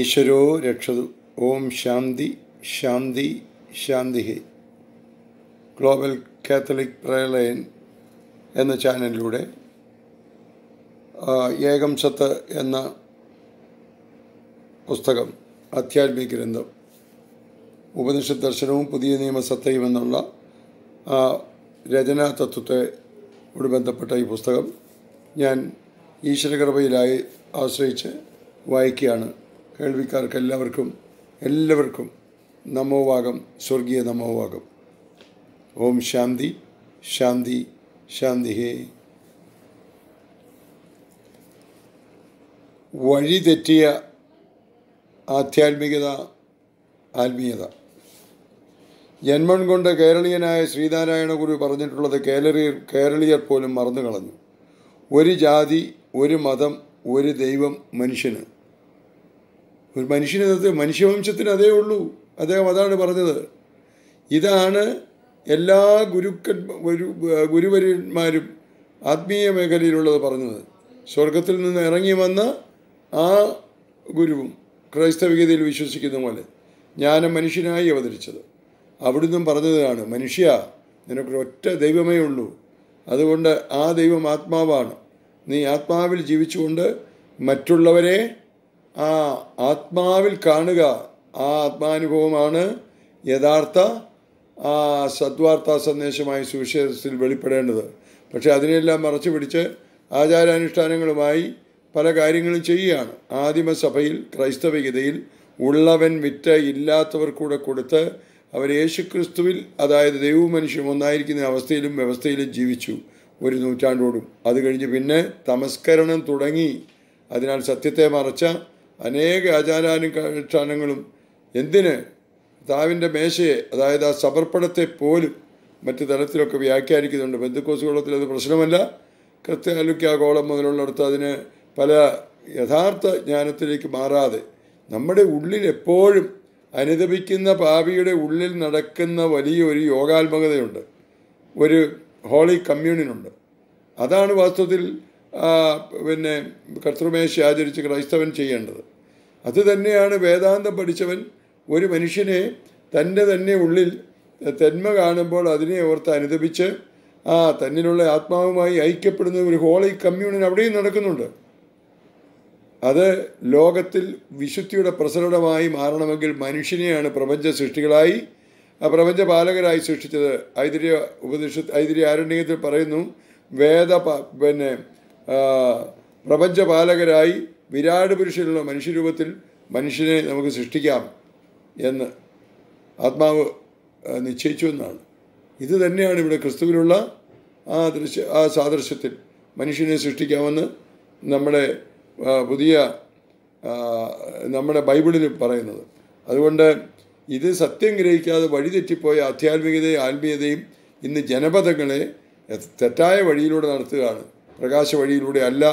ഈശ്വരോ രക്ഷതു ഓം ശാന്തി ശാന്തി ശാന്തി global Catholic പ്രയലയൻ എന്ന ചാനലിലൂടെ ഏകം സത്ത് എന്ന പുസ്തകം ആധ്യാത്മിക ഗ്രന്ഥം ഉപനിഷത് ദർശനവും പുതിയ നിയമസത്തയും എന്നുള്ള രചനാ തത്വത്തോട് ബന്ധപ്പെട്ട ഈ പുസ്തകം ഞാൻ ഈശ്വരകൃപയിലായി ആശ്രയിച്ച് വായിക്കുകയാണ് കേൾവിക്കാർക്ക് എല്ലാവർക്കും എല്ലാവർക്കും നമോവാകം സ്വർഗീയ നമോവാകം ഓം ശാന്തി ശാന്തി ശാന്തി ഹേ വഴി തെറ്റിയ ആധ്യാത്മികത ആത്മീയത ജന്മം കൊണ്ട് കേരളീയനായ ശ്രീനാരായണ ഗുരു പറഞ്ഞിട്ടുള്ളത് കേരളീയർ കേരളീയർ പോലും മറന്നു കളഞ്ഞു ഒരു ജാതി ഒരു മതം ഒരു ദൈവം മനുഷ്യന് ഒരു മനുഷ്യനെ മനുഷ്യവംശത്തിന് അതേ ഉള്ളൂ അദ്ദേഹം അതാണ് പറഞ്ഞത് ഇതാണ് എല്ലാ ഗുരുക്കൻ ഗുരു ഗുരുവര്യന്മാരും ആത്മീയ മേഖലയിലുള്ളത് പറഞ്ഞത് സ്വർഗത്തിൽ നിന്ന് ഇറങ്ങി വന്ന ആ ഗുരുവും ക്രൈസ്തവികതയിൽ വിശ്വസിക്കുന്ന പോലെ ഞാനും മനുഷ്യനായി അവതരിച്ചത് അവിടുന്ന് പറഞ്ഞതാണ് മനുഷ്യ നിനക്കൊരു ഒറ്റ ദൈവമേ ഉള്ളൂ അതുകൊണ്ട് ആ ദൈവം ആത്മാവാണ് നീ ആത്മാവിൽ ജീവിച്ചുകൊണ്ട് മറ്റുള്ളവരെ ആ ആത്മാവിൽ കാണുക ആ ആത്മാനുഭവമാണ് യഥാർത്ഥ ആ സദ്വാർത്താ സന്ദേശമായി സുവിശേഷത്തിൽ വെളിപ്പെടേണ്ടത് പക്ഷേ അതിനെല്ലാം മറച്ചു പിടിച്ച് ആചാരാനുഷ്ഠാനങ്ങളുമായി പല കാര്യങ്ങളും ചെയ്യുകയാണ് ആദിമസഭയിൽ ക്രൈസ്തവികതയിൽ ഉള്ളവൻ വിറ്റ ഇല്ലാത്തവർ കൂടെ കൊടുത്ത് അവർ യേശുക്രിസ്തുവിൽ അതായത് ദൈവവും മനുഷ്യനും ഒന്നായിരിക്കുന്ന അവസ്ഥയിലും വ്യവസ്ഥയിലും ജീവിച്ചു ഒരു നൂറ്റാണ്ടോടും അത് കഴിഞ്ഞ് പിന്നെ തമസ്കരണം തുടങ്ങി അതിനാൽ സത്യത്തെ മറച്ച അനേക ആചാരാനുഷ്ഠാനങ്ങളും എന്തിന് താവിൻ്റെ മേശയെ അതായത് ആ സമർപ്പണത്തെ പോലും മറ്റു തരത്തിലൊക്കെ വ്യാഖ്യാനിക്കുന്നുണ്ട് ബന്ധുക്കോസ് ഗോളത്തിൽ അത് പ്രശ്നമല്ല കൃത്യാലുക്ക ഗോളം മുതലുള്ളിടത്ത് അതിന് പല യഥാർത്ഥ ജ്ഞാനത്തിലേക്ക് മാറാതെ നമ്മുടെ ഉള്ളിൽ എപ്പോഴും അനുദപിക്കുന്ന പാപിയുടെ ഉള്ളിൽ നടക്കുന്ന വലിയൊരു യോഗാത്മകതയുണ്ട് ഒരു ഹോളി കമ്മ്യൂണിനുണ്ട് അതാണ് വാസ്തവത്തിൽ പിന്നെ കർത്തൃമേശി ആചരിച്ച് ക്രൈസ്തവൻ ചെയ്യേണ്ടത് അതുതന്നെയാണ് വേദാന്തം പഠിച്ചവൻ ഒരു മനുഷ്യനെ തൻ്റെ തന്നെ ഉള്ളിൽ തന്മ കാണുമ്പോൾ അതിനെ ഓർത്ത് അനുദപിച്ച് ആ തന്നിലുള്ള ആത്മാവുമായി ഐക്യപ്പെടുന്ന ഒരു ഹോളി കമ്മ്യൂണിന് അവിടെയും നടക്കുന്നുണ്ട് അത് ലോകത്തിൽ വിശുദ്ധിയുടെ പ്രസരണമായി മാറണമെങ്കിൽ മനുഷ്യനെയാണ് പ്രപഞ്ച സൃഷ്ടികളായി പ്രപഞ്ച പാലകരായി സൃഷ്ടിച്ചത് ഐതിര്യ ഉപദേശ ഐതിര്യ ആരണ്യത്തിൽ പറയുന്നു വേദ പിന്നെ പ്രപഞ്ചപാലകരായി വിരാട് പുരുഷനുള്ള മനുഷ്യരൂപത്തിൽ മനുഷ്യനെ നമുക്ക് സൃഷ്ടിക്കാം എന്ന് ആത്മാവ് നിശ്ചയിച്ചു എന്നാണ് ഇത് തന്നെയാണ് ഇവിടെ ക്രിസ്തുവിലുള്ള ആ ദൃശ്യ ആ സാദൃശ്യത്തിൽ മനുഷ്യനെ സൃഷ്ടിക്കാമെന്ന് നമ്മുടെ പുതിയ നമ്മുടെ ബൈബിളിൽ പറയുന്നത് അതുകൊണ്ട് ഇത് സത്യം ഗ്രഹിക്കാതെ വഴിതെറ്റിപ്പോയ ആധ്യാത്മികതയും ആത്മീയതയും ഇന്ന് ജനപഥങ്ങളെ തെറ്റായ വഴിയിലൂടെ നടത്തുകയാണ് പ്രകാശ വഴിയിലൂടെ അല്ല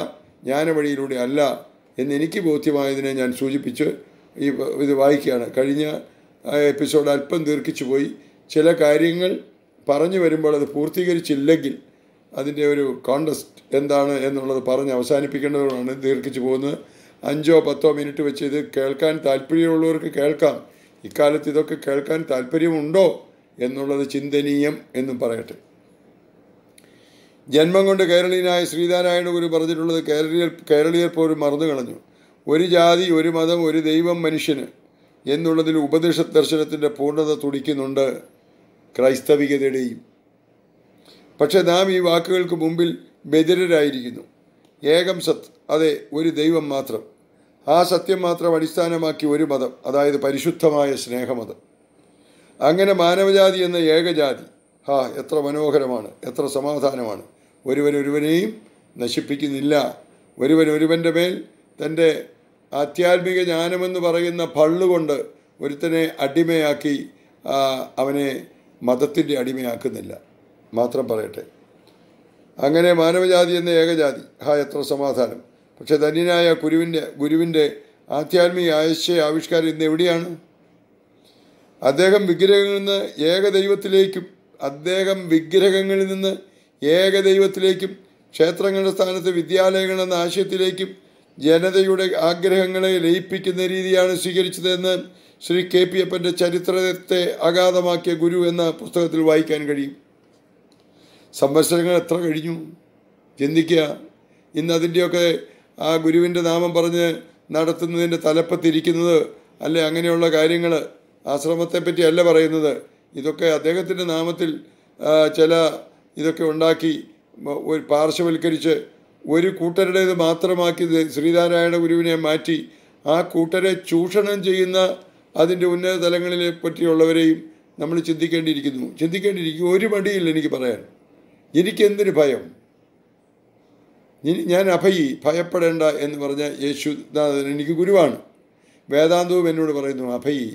ജ്ഞാന വഴിയിലൂടെ അല്ല എന്നെനിക്ക് ബോധ്യമായതിനെ ഞാൻ സൂചിപ്പിച്ച് ഈ ഇത് വായിക്കുകയാണ് കഴിഞ്ഞ എപ്പിസോഡ് അല്പം ദീർഘിച്ചു പോയി ചില കാര്യങ്ങൾ പറഞ്ഞു വരുമ്പോൾ അത് പൂർത്തീകരിച്ചില്ലെങ്കിൽ അതിൻ്റെ ഒരു കോണ്ടസ്റ്റ് എന്താണ് എന്നുള്ളത് പറഞ്ഞ് അവസാനിപ്പിക്കേണ്ടതുകൊണ്ടാണ് ദീർഘിച്ചു പോകുന്നത് അഞ്ചോ പത്തോ മിനിറ്റ് വെച്ച് ഇത് കേൾക്കാൻ താല്പര്യമുള്ളവർക്ക് കേൾക്കാം ഇക്കാലത്ത് ഇതൊക്കെ കേൾക്കാൻ താല്പര്യമുണ്ടോ എന്നുള്ളത് ചിന്തനീയം എന്നും പറയട്ടെ ജന്മം കൊണ്ട് കേരളീയനായ ശ്രീധാരായണ ഗുരു പറഞ്ഞിട്ടുള്ളത് കേരളീയർ കേരളീയർ പോലും മറന്നു കളഞ്ഞു ഒരു ജാതി ഒരു മതം ഒരു ദൈവം മനുഷ്യന് എന്നുള്ളതിൽ ഉപദേശ ദർശനത്തിൻ്റെ പൂർണ്ണത തുടിക്കുന്നുണ്ട് ക്രൈസ്തവികതയുടെയും പക്ഷേ നാം ഈ വാക്കുകൾക്ക് മുമ്പിൽ ബദിരരായിരിക്കുന്നു ഏകം സത് അതെ ഒരു ദൈവം മാത്രം ആ സത്യം മാത്രം അടിസ്ഥാനമാക്കി ഒരു മതം അതായത് പരിശുദ്ധമായ സ്നേഹമതം അങ്ങനെ മാനവജാതി എന്ന ഏകജാതി ഹാ എത്ര മനോഹരമാണ് എത്ര സമാധാനമാണ് ഒരുവനൊരുവനെയും നശിപ്പിക്കുന്നില്ല ഒരുവൻ മേൽ തൻ്റെ ആധ്യാത്മിക ജ്ഞാനമെന്ന് പറയുന്ന പള്ളുകൊണ്ട് ഒരുത്തനെ അടിമയാക്കി അവനെ മതത്തിൻ്റെ അടിമയാക്കുന്നില്ല മാത്രം പറയട്ടെ അങ്ങനെ മാനവജാതി എന്ന ഏകജാതി ഹാ എത്ര സമാധാനം പക്ഷെ ധന്യനായ കുരുവിൻ്റെ ഗുരുവിൻ്റെ ആധ്യാത്മിക ആശയ ആവിഷ്കാരം ഇന്ന് എവിടെയാണ് അദ്ദേഹം വിഗ്രഹങ്ങളിൽ നിന്ന് ഏകദൈവത്തിലേക്കും അദ്ദേഹം വിഗ്രഹങ്ങളിൽ നിന്ന് ഏകദൈവത്തിലേക്കും ക്ഷേത്രങ്ങളുടെ സ്ഥാനത്ത് വിദ്യാലയങ്ങൾ എന്ന ആശയത്തിലേക്കും ജനതയുടെ ആഗ്രഹങ്ങളെ ലയിപ്പിക്കുന്ന രീതിയാണ് സ്വീകരിച്ചതെന്ന് ശ്രീ കെ പി അപ്പൻ്റെ ചരിത്രത്തെ അഗാധമാക്കിയ ഗുരു എന്ന പുസ്തകത്തിൽ വായിക്കാൻ കഴിയും സംവത്സരങ്ങൾ എത്ര കഴിഞ്ഞു ചിന്തിക്കുക ഇന്ന് അതിൻ്റെയൊക്കെ ആ ഗുരുവിൻ്റെ നാമം പറഞ്ഞ് നടത്തുന്നതിൻ്റെ തലപ്പത്തിരിക്കുന്നത് അല്ലെ അങ്ങനെയുള്ള കാര്യങ്ങൾ ആശ്രമത്തെപ്പറ്റി അല്ല പറയുന്നത് ഇതൊക്കെ അദ്ദേഹത്തിൻ്റെ നാമത്തിൽ ചില ഇതൊക്കെ ഉണ്ടാക്കി ഒരു പാർശ്വവൽക്കരിച്ച് ഒരു കൂട്ടരുടേത് മാത്രമാക്കി ശ്രീനാരായണ ഗുരുവിനെ മാറ്റി ആ കൂട്ടരെ ചൂഷണം ചെയ്യുന്ന അതിൻ്റെ ഉന്നത തലങ്ങളിലെ പറ്റിയുള്ളവരെയും നമ്മൾ ചിന്തിക്കേണ്ടിയിരിക്കുന്നു ചിന്തിക്കേണ്ടിയിരിക്കും ഒരു മടിയില്ല എനിക്ക് പറയാൻ എനിക്കെന്തൊരു ഭയം ഞാൻ അഭയി ഭയപ്പെടേണ്ട എന്ന് പറഞ്ഞ യേശുനാഥൻ എനിക്ക് ഗുരുവാണ് വേദാന്തവും എന്നോട് പറയുന്നു അഭയി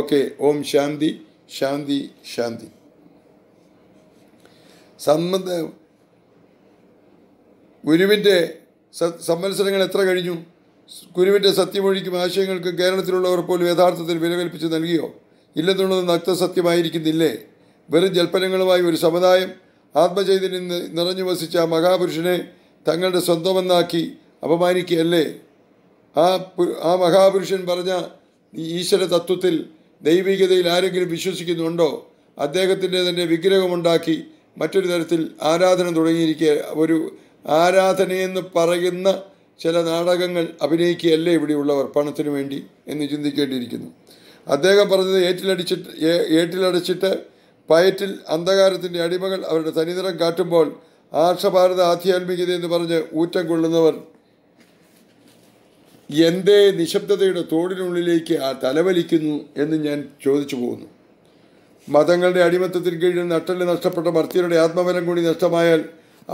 ഓക്കെ ഓം ശാന്തി ശാന്തി ശാന്തി സമ്മത ഗുരുവിൻ്റെ സമ്മത്സരങ്ങൾ എത്ര കഴിഞ്ഞു ഗുരുവിൻ്റെ സത്യമൊഴിക്കും ആശയങ്ങൾക്ക് കേരളത്തിലുള്ളവർ പോലും യഥാർത്ഥത്തിൽ വിലകൽപ്പിച്ച് നൽകിയോ ഇല്ലെന്നുള്ളത് നക്തസത്യമായിരിക്കുന്നില്ലേ വെറും ജൽപ്പനങ്ങളുമായി ഒരു സമുദായം ആത്മചൈതന്യം നിറഞ്ഞു വസിച്ച മഹാപുരുഷനെ തങ്ങളുടെ സ്വന്തമെന്നാക്കി അപമാനിക്കുകയല്ലേ ആ ആ മഹാപുരുഷൻ പറഞ്ഞ ഈശ്വര തത്വത്തിൽ ദൈവികതയിൽ ആരെങ്കിലും വിശ്വസിക്കുന്നുണ്ടോ അദ്ദേഹത്തിൻ്റെ തന്നെ വിഗ്രഹമുണ്ടാക്കി മറ്റൊരു തരത്തിൽ ആരാധന തുടങ്ങിയിരിക്കുക ഒരു ആരാധനയെന്ന് പറയുന്ന ചില നാടകങ്ങൾ അഭിനയിക്കുകയല്ലേ ഇവിടെയുള്ളവർ പണത്തിനു വേണ്ടി എന്ന് ചിന്തിക്കേണ്ടിയിരിക്കുന്നു അദ്ദേഹം പറഞ്ഞത് ഏറ്റിലടിച്ചിട്ട് ഏറ്റിലടച്ചിട്ട് പയറ്റിൽ അന്ധകാരത്തിൻ്റെ അടിമകൾ അവരുടെ തനിനിറം കാട്ടുമ്പോൾ ആർഷഭാരത ആധ്യാത്മികത എന്ന് പറഞ്ഞ് ഊറ്റം കൊള്ളുന്നവർ എന്തേ നിശബ്ദതയുടെ തോടിനുള്ളിലേക്ക് ആ തലവലിക്കുന്നു എന്ന് ഞാൻ ചോദിച്ചു പോകുന്നു മതങ്ങളുടെ അടിമത്തത്തിന് കീഴിൽ നട്ടല് നഷ്ടപ്പെട്ട ഭർത്തിയുടെ ആത്മബലം കൂടി നഷ്ടമായാൽ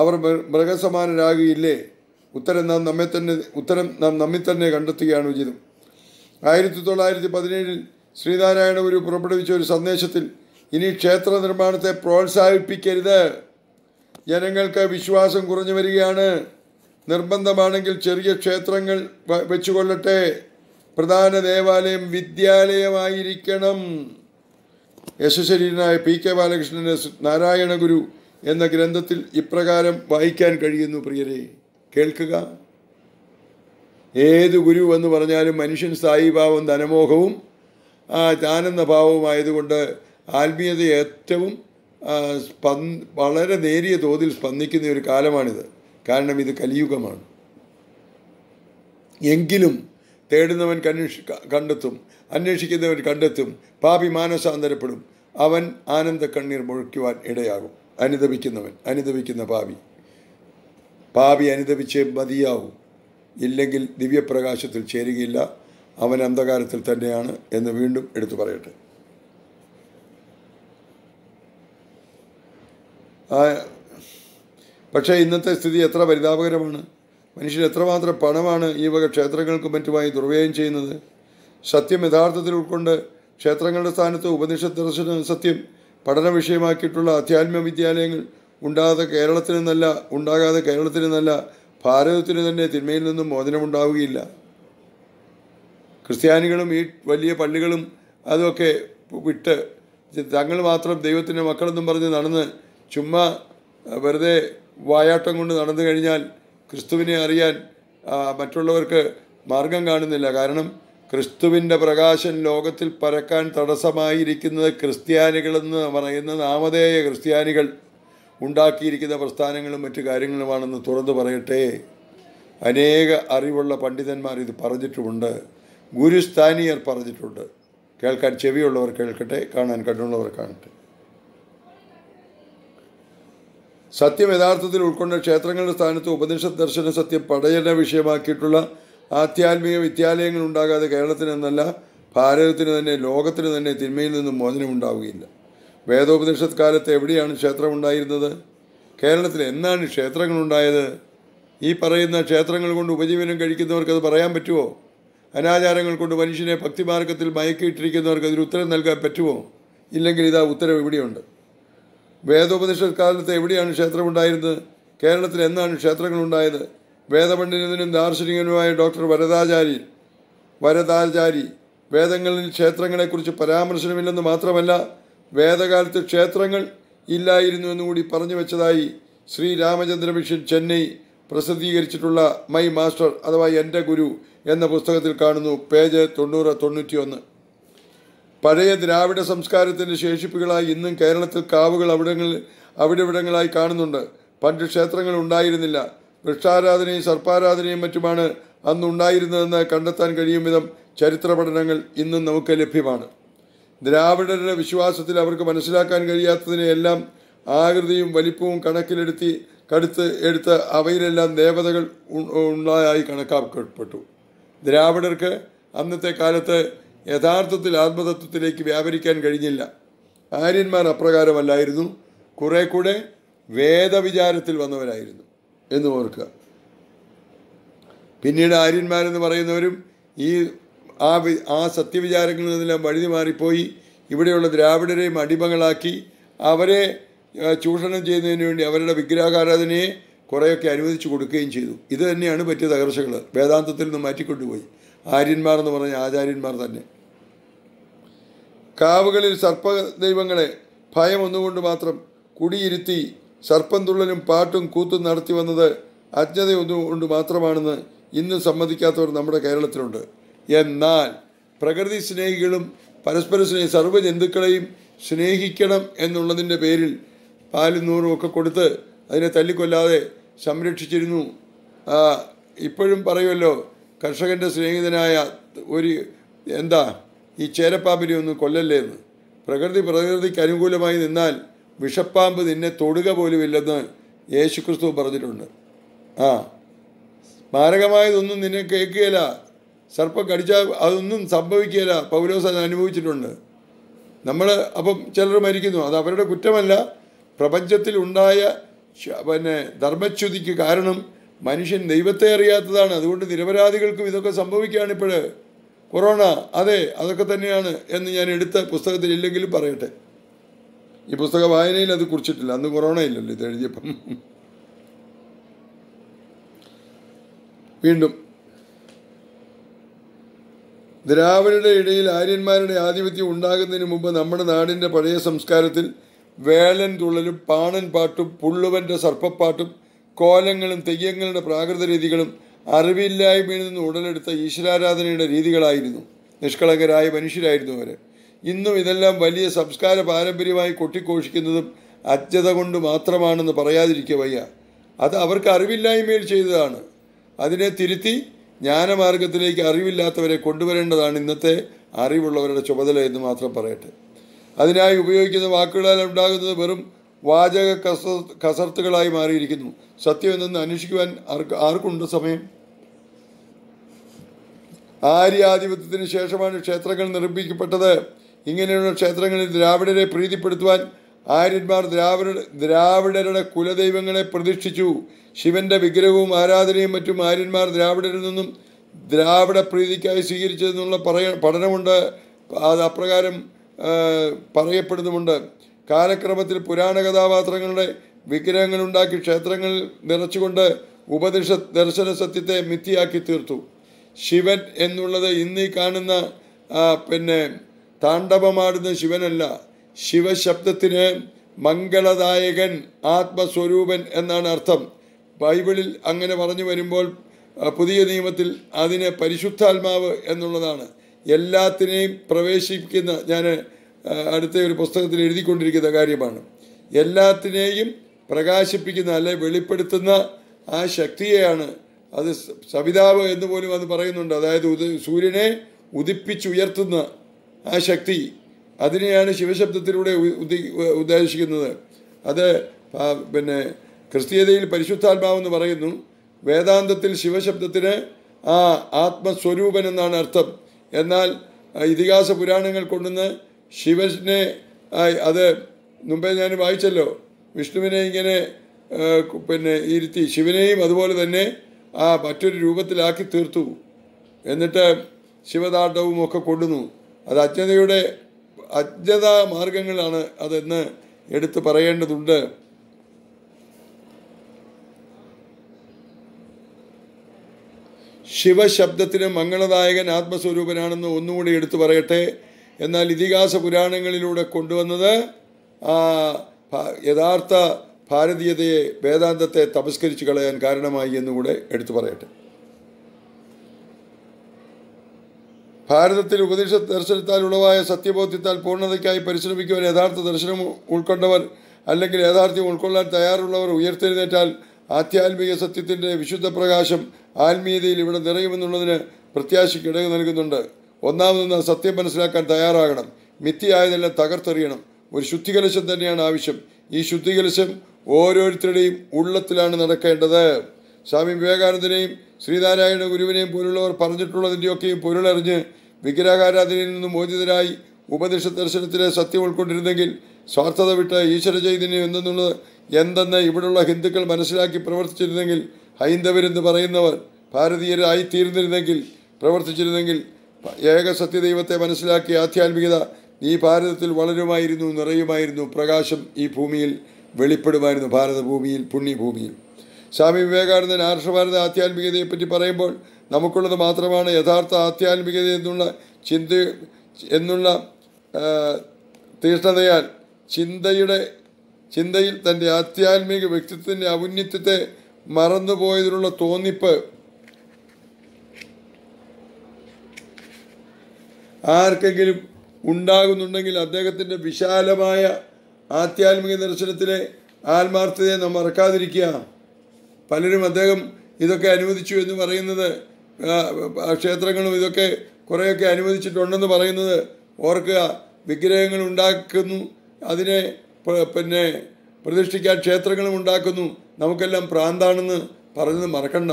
അവർ മൃഗസമാനരാകുകയില്ലേ ഉത്തരം നാം നമ്മെ തന്നെ ഉത്തരം നാം നമ്മിൽ തന്നെ കണ്ടെത്തുകയാണ് ഉചിതം ആയിരത്തി തൊള്ളായിരത്തി പതിനേഴിൽ ശ്രീനാരായണ ഗുരു പുറപ്പെടുവിച്ച ഒരു സന്ദേശത്തിൽ ഇനി ക്ഷേത്ര നിർമ്മാണത്തെ പ്രോത്സാഹിപ്പിക്കരുത് ജനങ്ങൾക്ക് വിശ്വാസം കുറഞ്ഞു വരികയാണ് നിർബന്ധമാണെങ്കിൽ ചെറിയ ക്ഷേത്രങ്ങൾ വെച്ചുകൊള്ളട്ടെ പ്രധാന ദേവാലയം വിദ്യാലയമായിരിക്കണം യശുശരീരനായ പി കെ ബാലകൃഷ്ണൻ്റെ നാരായണ ഗുരു എന്ന ഗ്രന്ഥത്തിൽ ഇപ്രകാരം വായിക്കാൻ കഴിയുന്നു പ്രിയരെ കേൾക്കുക ഏത് ഗുരു എന്ന് പറഞ്ഞാലും മനുഷ്യൻ സ്ഥായിഭാവം ധനമോഹവും ആ താനെന്ന ഭാവവുമായതുകൊണ്ട് ആത്മീയത ഏറ്റവും സ്പന് വളരെ നേരിയ തോതിൽ സ്പന്ദിക്കുന്ന ഒരു കാലമാണിത് കാരണം ഇത് കലിയുഗമാണ് എങ്കിലും തേടുന്നവൻ കന്വേഷി കണ്ടെത്തും അന്വേഷിക്കുന്നവൻ കണ്ടെത്തും പാപി മാനസാന്തരപ്പെടും അവൻ ആനന്ദ കണ്ണീർ മുഴയ്ക്കുവാൻ ഇടയാകും അനുദപിക്കുന്നവൻ അനുദപിക്കുന്ന പാപി പാപി അനുദപിച്ച് മതിയാവും ഇല്ലെങ്കിൽ ദിവ്യപ്രകാശത്തിൽ ചേരുകയില്ല അവൻ അന്ധകാരത്തിൽ തന്നെയാണ് എന്ന് വീണ്ടും എടുത്തു പറയട്ടെ പക്ഷേ ഇന്നത്തെ സ്ഥിതി എത്ര പരിതാപകരമാണ് മനുഷ്യൻ എത്രമാത്രം പണമാണ് ഈ വക ക്ഷേത്രങ്ങൾക്കും മറ്റുമായി ദുർവ്യയം ചെയ്യുന്നത് സത്യം യഥാർത്ഥത്തിൽ ഉൾക്കൊണ്ട് ക്ഷേത്രങ്ങളുടെ സ്ഥാനത്ത് ഉപനിഷത്ത് ദർശനം സത്യം പഠന വിഷയമാക്കിയിട്ടുള്ള അധ്യാത്മ വിദ്യാലയങ്ങൾ ഉണ്ടാകാതെ കേരളത്തിന് നല്ല ഉണ്ടാകാതെ കേരളത്തിന് നല്ല ഭാരതത്തിന് തന്നെ തിന്മയിൽ നിന്നും മോചനമുണ്ടാവുകയില്ല ക്രിസ്ത്യാനികളും ഈ വലിയ പള്ളികളും അതൊക്കെ വിട്ട് തങ്ങൾ മാത്രം ദൈവത്തിൻ്റെ മക്കളെന്നും പറഞ്ഞ് നടന്ന് ചുമ്മാ വെറുതെ വായാട്ടം കൊണ്ട് നടന്നു കഴിഞ്ഞാൽ ക്രിസ്തുവിനെ അറിയാൻ മറ്റുള്ളവർക്ക് മാർഗം കാണുന്നില്ല കാരണം ക്രിസ്തുവിൻ്റെ പ്രകാശം ലോകത്തിൽ പരക്കാൻ തടസ്സമായിരിക്കുന്നത് ക്രിസ്ത്യാനികളെന്ന് പറയുന്ന നാമധേയ ക്രിസ്ത്യാനികൾ ഉണ്ടാക്കിയിരിക്കുന്ന പ്രസ്ഥാനങ്ങളും മറ്റു കാര്യങ്ങളുമാണെന്ന് തുറന്നു പറയട്ടെ അനേക അറിവുള്ള പണ്ഡിതന്മാർ ഇത് പറഞ്ഞിട്ടുമുണ്ട് ഗുരുസ്ഥാനീയർ പറഞ്ഞിട്ടുണ്ട് കേൾക്കാൻ ചെവിയുള്ളവർ കേൾക്കട്ടെ കാണാൻ കണ്ണുള്ളവർ കാണട്ടെ സത്യം യഥാർത്ഥത്തിൽ ഉൾക്കൊണ്ട ക്ഷേത്രങ്ങളുടെ സ്ഥാനത്ത് ഉപനിഷത്ത് ദർശന സത്യം പടയന വിഷയമാക്കിയിട്ടുള്ള ആധ്യാത്മിക വിദ്യാലയങ്ങൾ ഉണ്ടാകാതെ കേരളത്തിനെന്നല്ല ഭാരതത്തിന് തന്നെ ലോകത്തിന് തന്നെ തിന്മയിൽ നിന്നും മോചനം ഉണ്ടാവുകയില്ല വേദോപനിഷത്ത് കാലത്ത് എവിടെയാണ് ക്ഷേത്രം ഉണ്ടായിരുന്നത് കേരളത്തിൽ എന്നാണ് ക്ഷേത്രങ്ങളുണ്ടായത് ഈ പറയുന്ന ക്ഷേത്രങ്ങൾ കൊണ്ട് ഉപജീവനം കഴിക്കുന്നവർക്ക് അത് പറയാൻ പറ്റുമോ അനാചാരങ്ങൾ കൊണ്ട് മനുഷ്യനെ ഭക്തിമാർഗത്തിൽ മയക്കിയിട്ടിരിക്കുന്നവർക്ക് അതിന് ഉത്തരം നൽകാൻ പറ്റുമോ ഇല്ലെങ്കിൽ ഇതാ ഉത്തരം ഇവിടെയുണ്ട് വേദോപനിഷത്ത് കാലത്ത് എവിടെയാണ് ക്ഷേത്രമുണ്ടായിരുന്നത് കേരളത്തിൽ എന്നാണ് ക്ഷേത്രങ്ങളുണ്ടായത് വേദപണ്ഡിതനും ദാർശനികനുമായ ഡോക്ടർ വരദാചാരി വരദാചാരി വേദങ്ങളിൽ ക്ഷേത്രങ്ങളെക്കുറിച്ച് പരാമർശനമില്ലെന്ന് മാത്രമല്ല വേദകാലത്ത് ക്ഷേത്രങ്ങൾ ഇല്ലായിരുന്നു എന്നുകൂടി പറഞ്ഞു വെച്ചതായി ശ്രീ രാമചന്ദ്ര മിഷൻ ചെന്നൈ പ്രസിദ്ധീകരിച്ചിട്ടുള്ള മൈ മാസ്റ്റർ അഥവാ എൻ്റെ ഗുരു എന്ന പുസ്തകത്തിൽ കാണുന്നു പേജ് തൊണ്ണൂറ് തൊണ്ണൂറ്റിയൊന്ന് പഴയ ദ്രാവിഡ സംസ്കാരത്തിൻ്റെ ശേഷിപ്പുകളായി ഇന്നും കേരളത്തിൽ കാവുകൾ അവിടങ്ങളിൽ അവിടെവിടങ്ങളായി കാണുന്നുണ്ട് പണ്ട് ക്ഷേത്രങ്ങൾ ഉണ്ടായിരുന്നില്ല വൃക്ഷാരാധനയും സർപ്പാരാധനയും മറ്റുമാണ് അന്നുണ്ടായിരുന്നതെന്ന് കണ്ടെത്താൻ കഴിയും വിധം ചരിത്ര പഠനങ്ങൾ ഇന്നും നമുക്ക് ലഭ്യമാണ് ദ്രാവിഡരുടെ വിശ്വാസത്തിൽ അവർക്ക് മനസ്സിലാക്കാൻ കഴിയാത്തതിനെയെല്ലാം ആകൃതിയും വലിപ്പവും കണക്കിലെടുത്തി കടുത്ത് എടുത്ത് അവയിലെല്ലാം ദേവതകൾ ഉള്ളതായി കണക്കാക്കപ്പെട്ടു ദ്രാവിഡർക്ക് അന്നത്തെ കാലത്ത് യഥാർത്ഥത്തിൽ ആത്മതത്വത്തിലേക്ക് വ്യാപരിക്കാൻ കഴിഞ്ഞില്ല ആര്യന്മാർ അപ്രകാരമല്ലായിരുന്നു കുറേ കൂടെ വേദവിചാരത്തിൽ വന്നവരായിരുന്നു എന്ന് ഓർക്കുക പിന്നീട് ആര്യന്മാരെന്ന് പറയുന്നവരും ഈ ആ ആ സത്യവിചാരങ്ങളിൽ നിന്നെല്ലാം വഴുതി മാറിപ്പോയി ഇവിടെയുള്ള ദ്രാവിഡരെയും അടിമകളാക്കി അവരെ ചൂഷണം ചെയ്യുന്നതിന് വേണ്ടി അവരുടെ വിഗ്രഹാരാധനയെ കുറേയൊക്കെ അനുവദിച്ചു കൊടുക്കുകയും ചെയ്തു ഇത് തന്നെയാണ് പറ്റിയ തകർച്ചകൾ വേദാന്തത്തിൽ നിന്ന് മാറ്റിക്കൊണ്ടുപോയി ആര്യന്മാർ എന്ന് പറഞ്ഞ ആചാര്യന്മാർ തന്നെ കാവുകളിൽ സർപ്പ ദൈവങ്ങളെ ഭയം ഒന്നുകൊണ്ട് മാത്രം കുടിയിരുത്തി സർപ്പന്തുള്ളലും പാട്ടും കൂത്തും നടത്തി വന്നത് അജ്ഞതയൊന്നുകൊണ്ട് മാത്രമാണെന്ന് ഇന്നും സമ്മതിക്കാത്തവർ നമ്മുടെ കേരളത്തിലുണ്ട് എന്നാൽ പ്രകൃതി സ്നേഹികളും പരസ്പര സ്നേഹി സർവ്വ ജന്തുക്കളെയും സ്നേഹിക്കണം എന്നുള്ളതിൻ്റെ പേരിൽ പാലും നൂറും ഒക്കെ കൊടുത്ത് അതിനെ തല്ലിക്കൊല്ലാതെ സംരക്ഷിച്ചിരുന്നു ഇപ്പോഴും പറയുമല്ലോ കർഷകൻ്റെ സ്നേഹിതനായ ഒരു എന്താ ഈ ചേരപ്പാമ്പിനെ ഒന്നും കൊല്ലല്ലേ എന്ന് പ്രകൃതി പ്രകൃതിക്ക് അനുകൂലമായി നിന്നാൽ വിഷപ്പാമ്പ് നിന്നെ തൊടുക പോലുമില്ലെന്ന് യേശുക്രിസ്തു പറഞ്ഞിട്ടുണ്ട് ആ മാരകമായതൊന്നും നിന്നെ കേൾക്കുകയില്ല സർപ്പം കടിച്ച അതൊന്നും സംഭവിക്കുകയില്ല പൗലോസ് അത് അനുഭവിച്ചിട്ടുണ്ട് നമ്മൾ അപ്പം ചിലർ മരിക്കുന്നു അത് അവരുടെ കുറ്റമല്ല പ്രപഞ്ചത്തിൽ ഉണ്ടായ പിന്നെ ധർമ്മച്യുതിക്ക് കാരണം മനുഷ്യൻ ദൈവത്തെ അറിയാത്തതാണ് അതുകൊണ്ട് നിരപരാധികൾക്കും ഇതൊക്കെ സംഭവിക്കുകയാണ് ഇപ്പോൾ കൊറോണ അതെ അതൊക്കെ തന്നെയാണ് എന്ന് ഞാൻ എടുത്ത പുസ്തകത്തിൽ ഇല്ലെങ്കിലും പറയട്ടെ ഈ പുസ്തക വായനയിൽ അത് കുറിച്ചിട്ടില്ല അന്ന് കൊറോണ ഇല്ലല്ലോ ഇത് എഴുതിയപ്പം വീണ്ടും ദ്രാവിഡരുടെ ഇടയിൽ ആര്യന്മാരുടെ ആധിപത്യം ഉണ്ടാകുന്നതിന് മുമ്പ് നമ്മുടെ നാടിൻ്റെ പഴയ സംസ്കാരത്തിൽ വേലൻ തുള്ളലും പാണൻ പാട്ടും പുള്ളുവൻ്റെ സർപ്പപ്പാട്ടും കോലങ്ങളും തെയ്യങ്ങളുടെ പ്രാകൃത രീതികളും അറിവില്ലായ്മയിൽ നിന്ന് ഉടലെടുത്ത ഈശ്വരാരാധനയുടെ രീതികളായിരുന്നു നിഷ്കളങ്കരായ മനുഷ്യരായിരുന്നു അവർ ഇന്നും ഇതെല്ലാം വലിയ സംസ്കാര പാരമ്പര്യമായി കൊട്ടിക്കോഷിക്കുന്നതും അജ്ഞത കൊണ്ട് മാത്രമാണെന്ന് പറയാതിരിക്കുക വയ്യ അത് അവർക്ക് അറിവില്ലായ്മയിൽ ചെയ്തതാണ് അതിനെ തിരുത്തി ജ്ഞാനമാർഗത്തിലേക്ക് അറിവില്ലാത്തവരെ കൊണ്ടുവരേണ്ടതാണ് ഇന്നത്തെ അറിവുള്ളവരുടെ ചുമതല എന്ന് മാത്രം പറയട്ടെ അതിനായി ഉപയോഗിക്കുന്ന വാക്കുകളാൽ ഉണ്ടാകുന്നത് വെറും വാചക കസ കസർത്തുകളായി മാറിയിരിക്കുന്നു സത്യം എന്നൊന്ന് അന്വേഷിക്കുവാൻ ആർക്ക് ആർക്കുണ്ട് സമയം ആര്യാധിപത്യത്തിന് ശേഷമാണ് ക്ഷേത്രങ്ങൾ നിർമ്മിക്കപ്പെട്ടത് ഇങ്ങനെയുള്ള ക്ഷേത്രങ്ങളിൽ ദ്രാവിഡരെ പ്രീതിപ്പെടുത്തുവാൻ ആര്യന്മാർ ദ്രാവിഡ ദ്രാവിഡരുടെ കുലദൈവങ്ങളെ പ്രതിഷ്ഠിച്ചു ശിവന്റെ വിഗ്രഹവും ആരാധനയും മറ്റും ആര്യന്മാർ ദ്രാവിഡരിൽ നിന്നും ദ്രാവിഡ പ്രീതിക്കായി സ്വീകരിച്ചതെന്നുള്ള പറയ പഠനമുണ്ട് അത് അപ്രകാരം പറയപ്പെടുന്നുമുണ്ട് കാലക്രമത്തിൽ പുരാണ കഥാപാത്രങ്ങളുടെ ഉണ്ടാക്കി ക്ഷേത്രങ്ങളിൽ നിറച്ചുകൊണ്ട് ഉപദേശ ദർശന സത്യത്തെ മിഥ്യയാക്കി തീർത്തു ശിവൻ എന്നുള്ളത് ഇന്നീ കാണുന്ന പിന്നെ താണ്ഡവമാടുന്ന ശിവനല്ല ശിവശബ്ദത്തിന് മംഗളദായകൻ ആത്മസ്വരൂപൻ എന്നാണ് അർത്ഥം ബൈബിളിൽ അങ്ങനെ പറഞ്ഞു വരുമ്പോൾ പുതിയ നിയമത്തിൽ അതിനെ പരിശുദ്ധാത്മാവ് എന്നുള്ളതാണ് എല്ലാത്തിനെയും പ്രവേശിക്കുന്ന ഞാൻ അടുത്ത ഒരു പുസ്തകത്തിൽ എഴുതിക്കൊണ്ടിരിക്കുന്ന കാര്യമാണ് എല്ലാത്തിനെയും പ്രകാശിപ്പിക്കുന്ന അല്ലെ വെളിപ്പെടുത്തുന്ന ആ ശക്തിയെയാണ് അത് സവിതാവ് എന്ന് പോലും അത് പറയുന്നുണ്ട് അതായത് സൂര്യനെ ഉദിപ്പിച്ചുയർത്തുന്ന ആ ശക്തി അതിനെയാണ് ശിവശബ്ദത്തിലൂടെ ഉദ്ദേശിക്കുന്നത് അത് പിന്നെ ക്രിസ്തീയതയിൽ പരിശുദ്ധാത്മാവെന്ന് പറയുന്നു വേദാന്തത്തിൽ ശിവശബ്ദത്തിന് ആ ആത്മസ്വരൂപൻ എന്നാണ് അർത്ഥം എന്നാൽ ഇതിഹാസ പുരാണങ്ങൾ കൊണ്ടുവന്ന് ശിവനെ അത് മുമ്പേ ഞാൻ വായിച്ചല്ലോ വിഷ്ണുവിനെ ഇങ്ങനെ പിന്നെ ഇരുത്തി ശിവനെയും അതുപോലെ തന്നെ ആ മറ്റൊരു രൂപത്തിലാക്കി തീർത്തു എന്നിട്ട് ശിവതാണ്ഡവും ഒക്കെ കൊണ്ടുവന്നു അത് അജ്ഞതയുടെ അജ്ഞതാ മാർഗങ്ങളാണ് അതെന്ന് എടുത്തു പറയേണ്ടതുണ്ട് ശിവശബ്ദത്തിന് മംഗളദായകൻ ആത്മസ്വരൂപനാണെന്ന് ഒന്നുകൂടി എടുത്തു പറയട്ടെ എന്നാൽ ഇതിഹാസ പുരാണങ്ങളിലൂടെ കൊണ്ടുവന്നത് ആ യഥാർത്ഥ ഭാരതീയതയെ വേദാന്തത്തെ തപസ്കരിച്ച് കളയാൻ കാരണമായി എന്നുകൂടെ എടുത്തു പറയട്ടെ ഭാരതത്തിൽ ദർശനത്താൽ ഉളവായ സത്യബോധ്യത്താൽ പൂർണ്ണതയ്ക്കായി പരിശ്രമിക്കുവാൻ യഥാർത്ഥ ദർശനം ഉൾക്കൊണ്ടവർ അല്ലെങ്കിൽ യഥാർത്ഥ്യം ഉൾക്കൊള്ളാൻ തയ്യാറുള്ളവർ ഉയർത്തെഴുന്നേറ്റാൽ ആധ്യാത്മിക സത്യത്തിൻ്റെ വിശുദ്ധ പ്രകാശം ആത്മീയതയിൽ ഇവിടെ നിറയുമെന്നുള്ളതിന് പ്രത്യാശയ്ക്ക് ഇടക നൽകുന്നുണ്ട് ഒന്നാമതൊന്ന് സത്യം മനസ്സിലാക്കാൻ തയ്യാറാകണം മിഥ്യയായതെല്ലാം തകർത്തെറിയണം ഒരു ശുദ്ധികലശം തന്നെയാണ് ആവശ്യം ഈ ശുദ്ധികലശം ഓരോരുത്തരുടെയും ഉള്ളത്തിലാണ് നടക്കേണ്ടത് സ്വാമി വിവേകാനന്ദനെയും ശ്രീനാരായണ ഗുരുവിനെയും പോലുള്ളവർ പറഞ്ഞിട്ടുള്ളതിൻ്റെയൊക്കെയും പൊരുളറിഞ്ഞ് വിഗ്രഹാരാധനയിൽ നിന്ന് മോചിതരായി ഉപനിഷ ദർശനത്തിലെ സത്യം ഉൾക്കൊണ്ടിരുന്നെങ്കിൽ സ്വാർത്ഥത വിട്ട് ഈശ്വര ചൈതന്യം എന്തെന്നുള്ളത് എന്തെന്ന് ഇവിടുള്ള ഹിന്ദുക്കൾ മനസ്സിലാക്കി പ്രവർത്തിച്ചിരുന്നെങ്കിൽ ഹൈന്ദവരെന്ന് പറയുന്നവർ ഭാരതീയരായി തീർന്നിരുന്നെങ്കിൽ പ്രവർത്തിച്ചിരുന്നെങ്കിൽ ഏക സത്യദൈവത്തെ മനസ്സിലാക്കിയ ആധ്യാത്മികത ഈ ഭാരതത്തിൽ വളരുമായിരുന്നു നിറയുമായിരുന്നു പ്രകാശം ഈ ഭൂമിയിൽ വെളിപ്പെടുമായിരുന്നു ഭാരതഭൂമിയിൽ പുണ്യഭൂമിയിൽ സ്വാമി വിവേകാനന്ദൻ ആർഷഭാരത ആധ്യാത്മികതയെപ്പറ്റി പറയുമ്പോൾ നമുക്കുള്ളത് മാത്രമാണ് യഥാർത്ഥ ആധ്യാത്മികത എന്നുള്ള ചിന്ത എന്നുള്ള തീഷ്ണതയാൽ ചിന്തയുടെ ചിന്തയിൽ തൻ്റെ ആധ്യാത്മിക വ്യക്തിത്വത്തിൻ്റെ ഔന്നിത്യത്തെ മറന്നുപോയതിനുള്ള തോന്നിപ്പ് ആർക്കെങ്കിലും ഉണ്ടാകുന്നുണ്ടെങ്കിൽ അദ്ദേഹത്തിൻ്റെ വിശാലമായ ആധ്യാത്മിക ദർശനത്തിലെ ആത്മാർത്ഥതയെ നാം മറക്കാതിരിക്കുക പലരും അദ്ദേഹം ഇതൊക്കെ അനുവദിച്ചു എന്ന് പറയുന്നത് ക്ഷേത്രങ്ങളും ഇതൊക്കെ കുറേയൊക്കെ അനുവദിച്ചിട്ടുണ്ടെന്ന് പറയുന്നത് ഓർക്കുക വിഗ്രഹങ്ങൾ ഉണ്ടാക്കുന്നു അതിനെ പിന്നെ പ്രതിഷ്ഠിക്കാൻ ക്ഷേത്രങ്ങളും ഉണ്ടാക്കുന്നു നമുക്കെല്ലാം പ്രാന്താണെന്ന് പറഞ്ഞത് മറക്കണ്ട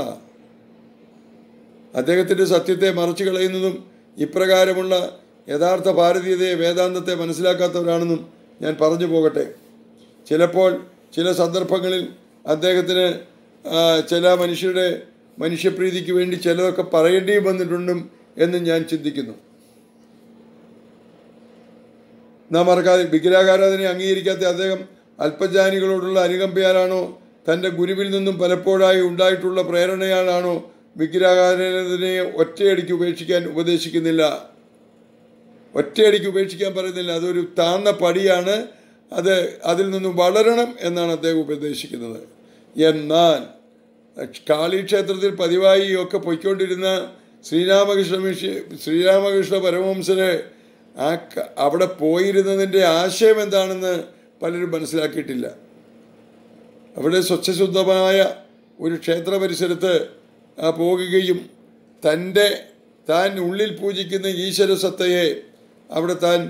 അദ്ദേഹത്തിൻ്റെ സത്യത്തെ മറച്ചു കളയുന്നതും ഇപ്രകാരമുള്ള യഥാർത്ഥ ഭാരതീയതയെ വേദാന്തത്തെ മനസ്സിലാക്കാത്തവരാണെന്നും ഞാൻ പറഞ്ഞു പോകട്ടെ ചിലപ്പോൾ ചില സന്ദർഭങ്ങളിൽ അദ്ദേഹത്തിന് ചില മനുഷ്യരുടെ മനുഷ്യപ്രീതിക്ക് വേണ്ടി ചിലതൊക്കെ പറയേണ്ടി വന്നിട്ടുണ്ടും എന്ന് ഞാൻ ചിന്തിക്കുന്നു നാം മറക്കാതെ വിഗ്രഹാരാധനയെ അംഗീകരിക്കാത്ത അദ്ദേഹം അല്പജാനികളോടുള്ള അനുകമ്പയാലാണോ തൻ്റെ ഗുരുവിൽ നിന്നും പലപ്പോഴായി ഉണ്ടായിട്ടുള്ള പ്രേരണയാലാണോ വിഗ്രഹാരാധനയെ ഒറ്റയടിക്ക് ഉപേക്ഷിക്കാൻ ഉപദേശിക്കുന്നില്ല ഒറ്റയടിക്ക് ഉപേക്ഷിക്കാൻ പറയുന്നില്ല അതൊരു താന്ന പടിയാണ് അത് അതിൽ നിന്നും വളരണം എന്നാണ് അദ്ദേഹം ഉപദേശിക്കുന്നത് എന്നാൽ ക്ഷേത്രത്തിൽ പതിവായി ഒക്കെ പൊയ്ക്കൊണ്ടിരുന്ന ശ്രീരാമകൃഷ്ണ മിഷി ശ്രീരാമകൃഷ്ണ പരമവംശന് ആ അവിടെ പോയിരുന്നതിൻ്റെ ആശയം എന്താണെന്ന് പലരും മനസ്സിലാക്കിയിട്ടില്ല അവിടെ സ്വച്ഛശുദ്ധമായ ഒരു ക്ഷേത്ര പരിസരത്ത് പോകുകയും തൻ്റെ താൻ ഉള്ളിൽ പൂജിക്കുന്ന ഈശ്വര സത്തയെ അവിടെ താൻ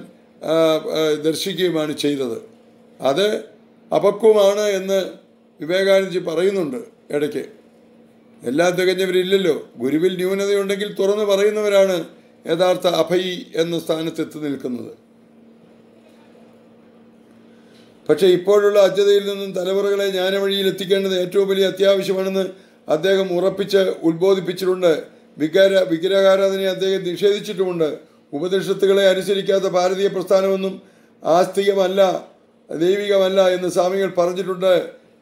ദർശിക്കുകയുമാണ് ചെയ്തത് അത് അപക്വമാണ് എന്ന് വിവേകാനന്ദജി പറയുന്നുണ്ട് ഇടയ്ക്ക് എല്ലാം തികഞ്ഞവരില്ലല്ലോ ഗുരുവിൽ ന്യൂനതയുണ്ടെങ്കിൽ തുറന്നു പറയുന്നവരാണ് യഥാർത്ഥ അഭയി എന്ന സ്ഥാനത്തെത്തി നിൽക്കുന്നത് പക്ഷേ ഇപ്പോഴുള്ള അജ്ഞതയിൽ നിന്നും തലമുറകളെ ജ്ഞാനവഴിയിൽ എത്തിക്കേണ്ടത് ഏറ്റവും വലിയ അത്യാവശ്യമാണെന്ന് അദ്ദേഹം ഉറപ്പിച്ച് ഉത്ബോധിപ്പിച്ചിട്ടുണ്ട് വികാര വിഗ്രഹാരാധനയെ അദ്ദേഹം നിഷേധിച്ചിട്ടുമുണ്ട് ഉപദേശത്തുകളെ അനുസരിക്കാത്ത ഭാരതീയ പ്രസ്ഥാനമൊന്നും ആസ്തികമല്ല ദൈവികമല്ല എന്ന് സ്വാമികൾ പറഞ്ഞിട്ടുണ്ട്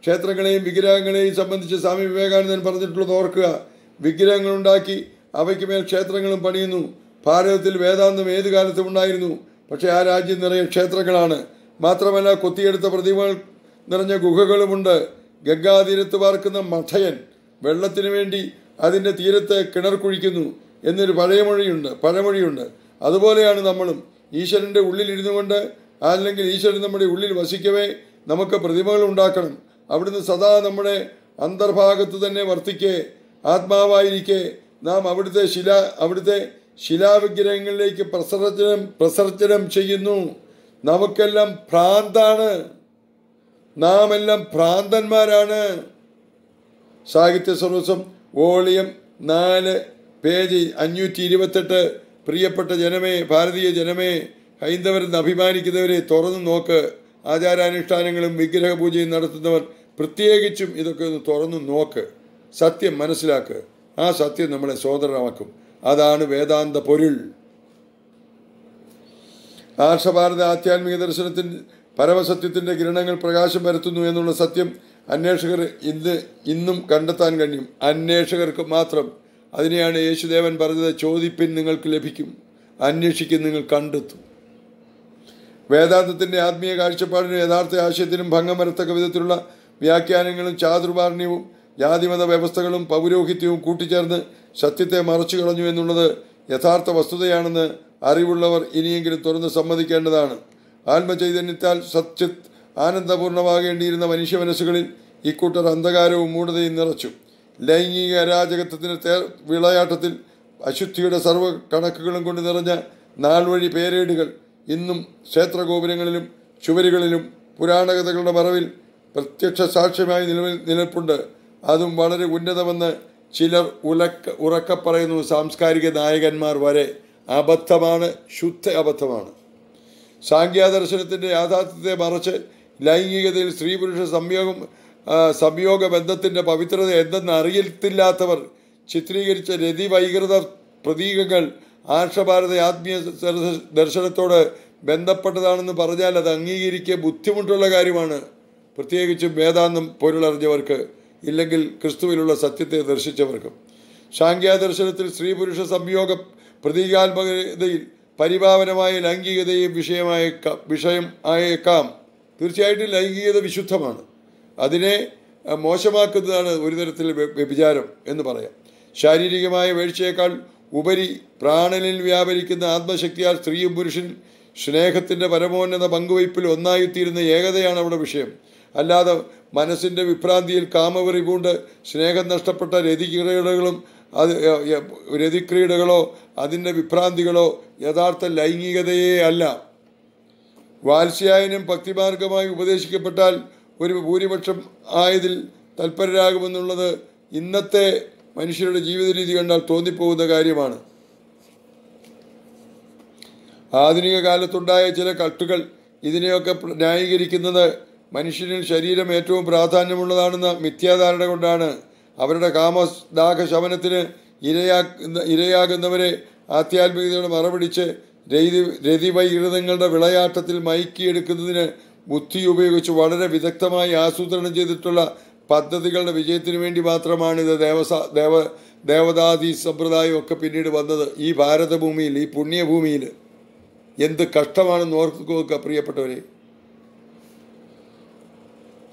ക്ഷേത്രങ്ങളെയും വിഗ്രഹങ്ങളെയും സംബന്ധിച്ച് സ്വാമി വിവേകാനന്ദൻ പറഞ്ഞിട്ടുള്ളത് ഓർക്കുക ഉണ്ടാക്കി അവയ്ക്ക് മേൽ ക്ഷേത്രങ്ങളും പണിയുന്നു ഭാരതത്തിൽ വേദാന്തം ഏത് കാലത്തും ഉണ്ടായിരുന്നു പക്ഷേ ആ രാജ്യം നിറയെ ക്ഷേത്രങ്ങളാണ് മാത്രമല്ല കൊത്തിയെടുത്ത പ്രതിമകൾ നിറഞ്ഞ ഗുഹകളുമുണ്ട് ഗംഗാതീരത്ത് പാർക്കുന്ന മഠയൻ വെള്ളത്തിനു വേണ്ടി അതിൻ്റെ തീരത്ത് കിണർ കുഴിക്കുന്നു എന്നൊരു പഴയമൊഴിയുണ്ട് പഴമൊഴിയുണ്ട് അതുപോലെയാണ് നമ്മളും ഈശ്വരൻ്റെ ഉള്ളിലിരുന്നു കൊണ്ട് അല്ലെങ്കിൽ ഈശ്വരൻ നമ്മുടെ ഉള്ളിൽ വസിക്കവേ നമുക്ക് പ്രതിമകൾ ഉണ്ടാക്കണം അവിടുന്ന് സദാ നമ്മുടെ അന്തർഭാഗത്ത് തന്നെ വർത്തിക്കെ ആത്മാവായിരിക്കെ നാം അവിടുത്തെ ശില അവിടുത്തെ ശിലാവിഗ്രഹങ്ങളിലേക്ക് പ്രസർജനം പ്രസർജനം ചെയ്യുന്നു നമുക്കെല്ലാം ഭ്രാന്താണ് നാം എല്ലാം ഭ്രാന്തന്മാരാണ് സാഹിത്യ സർവസ്വം വോളിയം നാല് പേജ് അഞ്ഞൂറ്റി ഇരുപത്തെട്ട് പ്രിയപ്പെട്ട ജനമേ ഭാരതീയ ജനമേ ഹൈന്ദവരെന്ന് അഭിമാനിക്കുന്നവരെ തുറന്നു നോക്ക് ആചാരാനുഷ്ഠാനങ്ങളും വിഗ്രഹ നടത്തുന്നവർ പ്രത്യേകിച്ചും ഇതൊക്കെ ഒന്ന് തുറന്നു നോക്ക് സത്യം മനസ്സിലാക്ക് ആ സത്യം നമ്മളെ സ്വതന്ത്രമാക്കും അതാണ് വേദാന്ത പൊരുൾ ആർഷഭാരത ആധ്യാത്മിക ദർശനത്തിൻ പരമസത്യത്തിൻ്റെ കിരണങ്ങൾ പ്രകാശം വരുത്തുന്നു എന്നുള്ള സത്യം അന്വേഷകർ ഇന്ന് ഇന്നും കണ്ടെത്താൻ കഴിയും അന്വേഷകർക്ക് മാത്രം അതിനെയാണ് യേശുദേവൻ പറഞ്ഞത് ചോദിപ്പിൻ നിങ്ങൾക്ക് ലഭിക്കും അന്വേഷിക്കും നിങ്ങൾ കണ്ടെത്തും വേദാന്തത്തിൻ്റെ ആത്മീയ കാഴ്ചപ്പാടിനും യഥാർത്ഥ ആശയത്തിനും ഭംഗം വരത്തക്ക വിധത്തിലുള്ള വ്യാഖ്യാനങ്ങളും ചാതുർവാർണ്യവും ജാതിമത വ്യവസ്ഥകളും പൗരോഹിത്യവും കൂട്ടിച്ചേർന്ന് സത്യത്തെ മറച്ചു കളഞ്ഞു എന്നുള്ളത് യഥാർത്ഥ വസ്തുതയാണെന്ന് അറിവുള്ളവർ ഇനിയെങ്കിലും തുറന്ന് സമ്മതിക്കേണ്ടതാണ് ആത്മചൈതന്യത്താൽ സത്യത് ആനന്ദപൂർണമാകേണ്ടിയിരുന്ന മനസ്സുകളിൽ ഇക്കൂട്ടർ അന്ധകാരവും മൂഢതയും നിറച്ചു ലൈംഗിക അരാജകത്വത്തിന് തേർ വിളയാട്ടത്തിൽ അശുദ്ധിയുടെ സർവ്വ കണക്കുകളും കൊണ്ട് നിറഞ്ഞ നാൾവഴി പേരേടുകൾ ഇന്നും ക്ഷേത്രഗോപുരങ്ങളിലും ചുവരുകളിലും പുരാണകഥകളുടെ മറവിൽ പ്രത്യക്ഷ സാക്ഷ്യമായി നിലവിൽ നിലപ്പുണ്ട് അതും വളരെ ഉന്നതമെന്ന് ചിലർ ഉലക്ക ഉറക്ക പറയുന്നു സാംസ്കാരിക നായകന്മാർ വരെ അബദ്ധമാണ് ശുദ്ധ അബദ്ധമാണ് സാഖ്യാദർശനത്തിൻ്റെ യാഥാർത്ഥ്യത്തെ മറച്ച് ലൈംഗികതയിൽ സ്ത്രീ പുരുഷ സംയോഗം സംയോഗ ബന്ധത്തിൻ്റെ പവിത്രത എന്തെന്ന് അറിയത്തില്ലാത്തവർ ചിത്രീകരിച്ച രതിവൈകൃത പ്രതീകങ്ങൾ ആർഷഭാരത ആത്മീയ ദർശനത്തോട് ബന്ധപ്പെട്ടതാണെന്ന് പറഞ്ഞാൽ അത് അംഗീകരിക്കുക ബുദ്ധിമുട്ടുള്ള കാര്യമാണ് പ്രത്യേകിച്ചും വേദാന്തം പൊരുളറിഞ്ഞവർക്ക് ഇല്ലെങ്കിൽ ക്രിസ്തുവിലുള്ള സത്യത്തെ ദർശിച്ചവർക്കും ദർശനത്തിൽ സ്ത്രീ പുരുഷ സംയോഗം പ്രതീകാത്മകതയിൽ പരിഭാവനമായ ലൈംഗികതയും വിഷയമായേക്കാം വിഷയം ആയേക്കാം തീർച്ചയായിട്ടും ലൈംഗികത വിശുദ്ധമാണ് അതിനെ മോശമാക്കുന്നതാണ് ഒരു തരത്തിൽ വ്യഭിചാരം എന്ന് പറയാം ശാരീരികമായ വീഴ്ചയേക്കാൾ ഉപരി പ്രാണനിൽ വ്യാപരിക്കുന്ന ആത്മശക്തിയാൽ സ്ത്രീയും പുരുഷൻ സ്നേഹത്തിൻ്റെ പരമോന്നത പങ്കുവയ്പ്പിൽ ഒന്നായിത്തീരുന്ന ഏകതയാണ് അവിടെ വിഷയം അല്ലാതെ മനസ്സിൻ്റെ വിഭ്രാന്തിയിൽ കാമവെറി പൂണ്ട് സ്നേഹം നഷ്ടപ്പെട്ട രതിക്രീടകളും അത് രതിക്രീടകളോ അതിൻ്റെ വിഭ്രാന്തികളോ യഥാർത്ഥ ലൈംഗികതയേ അല്ല വാത്സ്യായനം ഭക്തിമാർഗമായി ഉപദേശിക്കപ്പെട്ടാൽ ഒരു ഭൂരിപക്ഷം ആയതിൽ തൽപരരാകുമെന്നുള്ളത് ഇന്നത്തെ മനുഷ്യരുടെ ജീവിത രീതി കണ്ടാൽ തോന്നിപ്പോകുന്ന കാര്യമാണ് ആധുനിക കാലത്തുണ്ടായ ചില കട്ടുകൾ ഇതിനെയൊക്കെ ന്യായീകരിക്കുന്നത് മനുഷ്യന് ശരീരം ഏറ്റവും പ്രാധാന്യമുള്ളതാണെന്ന മിഥ്യാധാരണ കൊണ്ടാണ് അവരുടെ ശമനത്തിന് ഇരയാ ഇരയാകുന്നവരെ ആധ്യാത്മികതയുടെ മറപിടിച്ച് രതി രതിവൈകൃതങ്ങളുടെ വിളയാട്ടത്തിൽ മയക്കിയെടുക്കുന്നതിന് ബുദ്ധി ഉപയോഗിച്ച് വളരെ വിദഗ്ധമായി ആസൂത്രണം ചെയ്തിട്ടുള്ള പദ്ധതികളുടെ വിജയത്തിന് വേണ്ടി മാത്രമാണ് ഇത് ദേവസ ദേവ സമ്പ്രദായം ഒക്കെ പിന്നീട് വന്നത് ഈ ഭാരതഭൂമിയിൽ ഈ പുണ്യഭൂമിയിൽ എന്ത് കഷ്ടമാണെന്ന് ഓർക്കുക പ്രിയപ്പെട്ടവരെ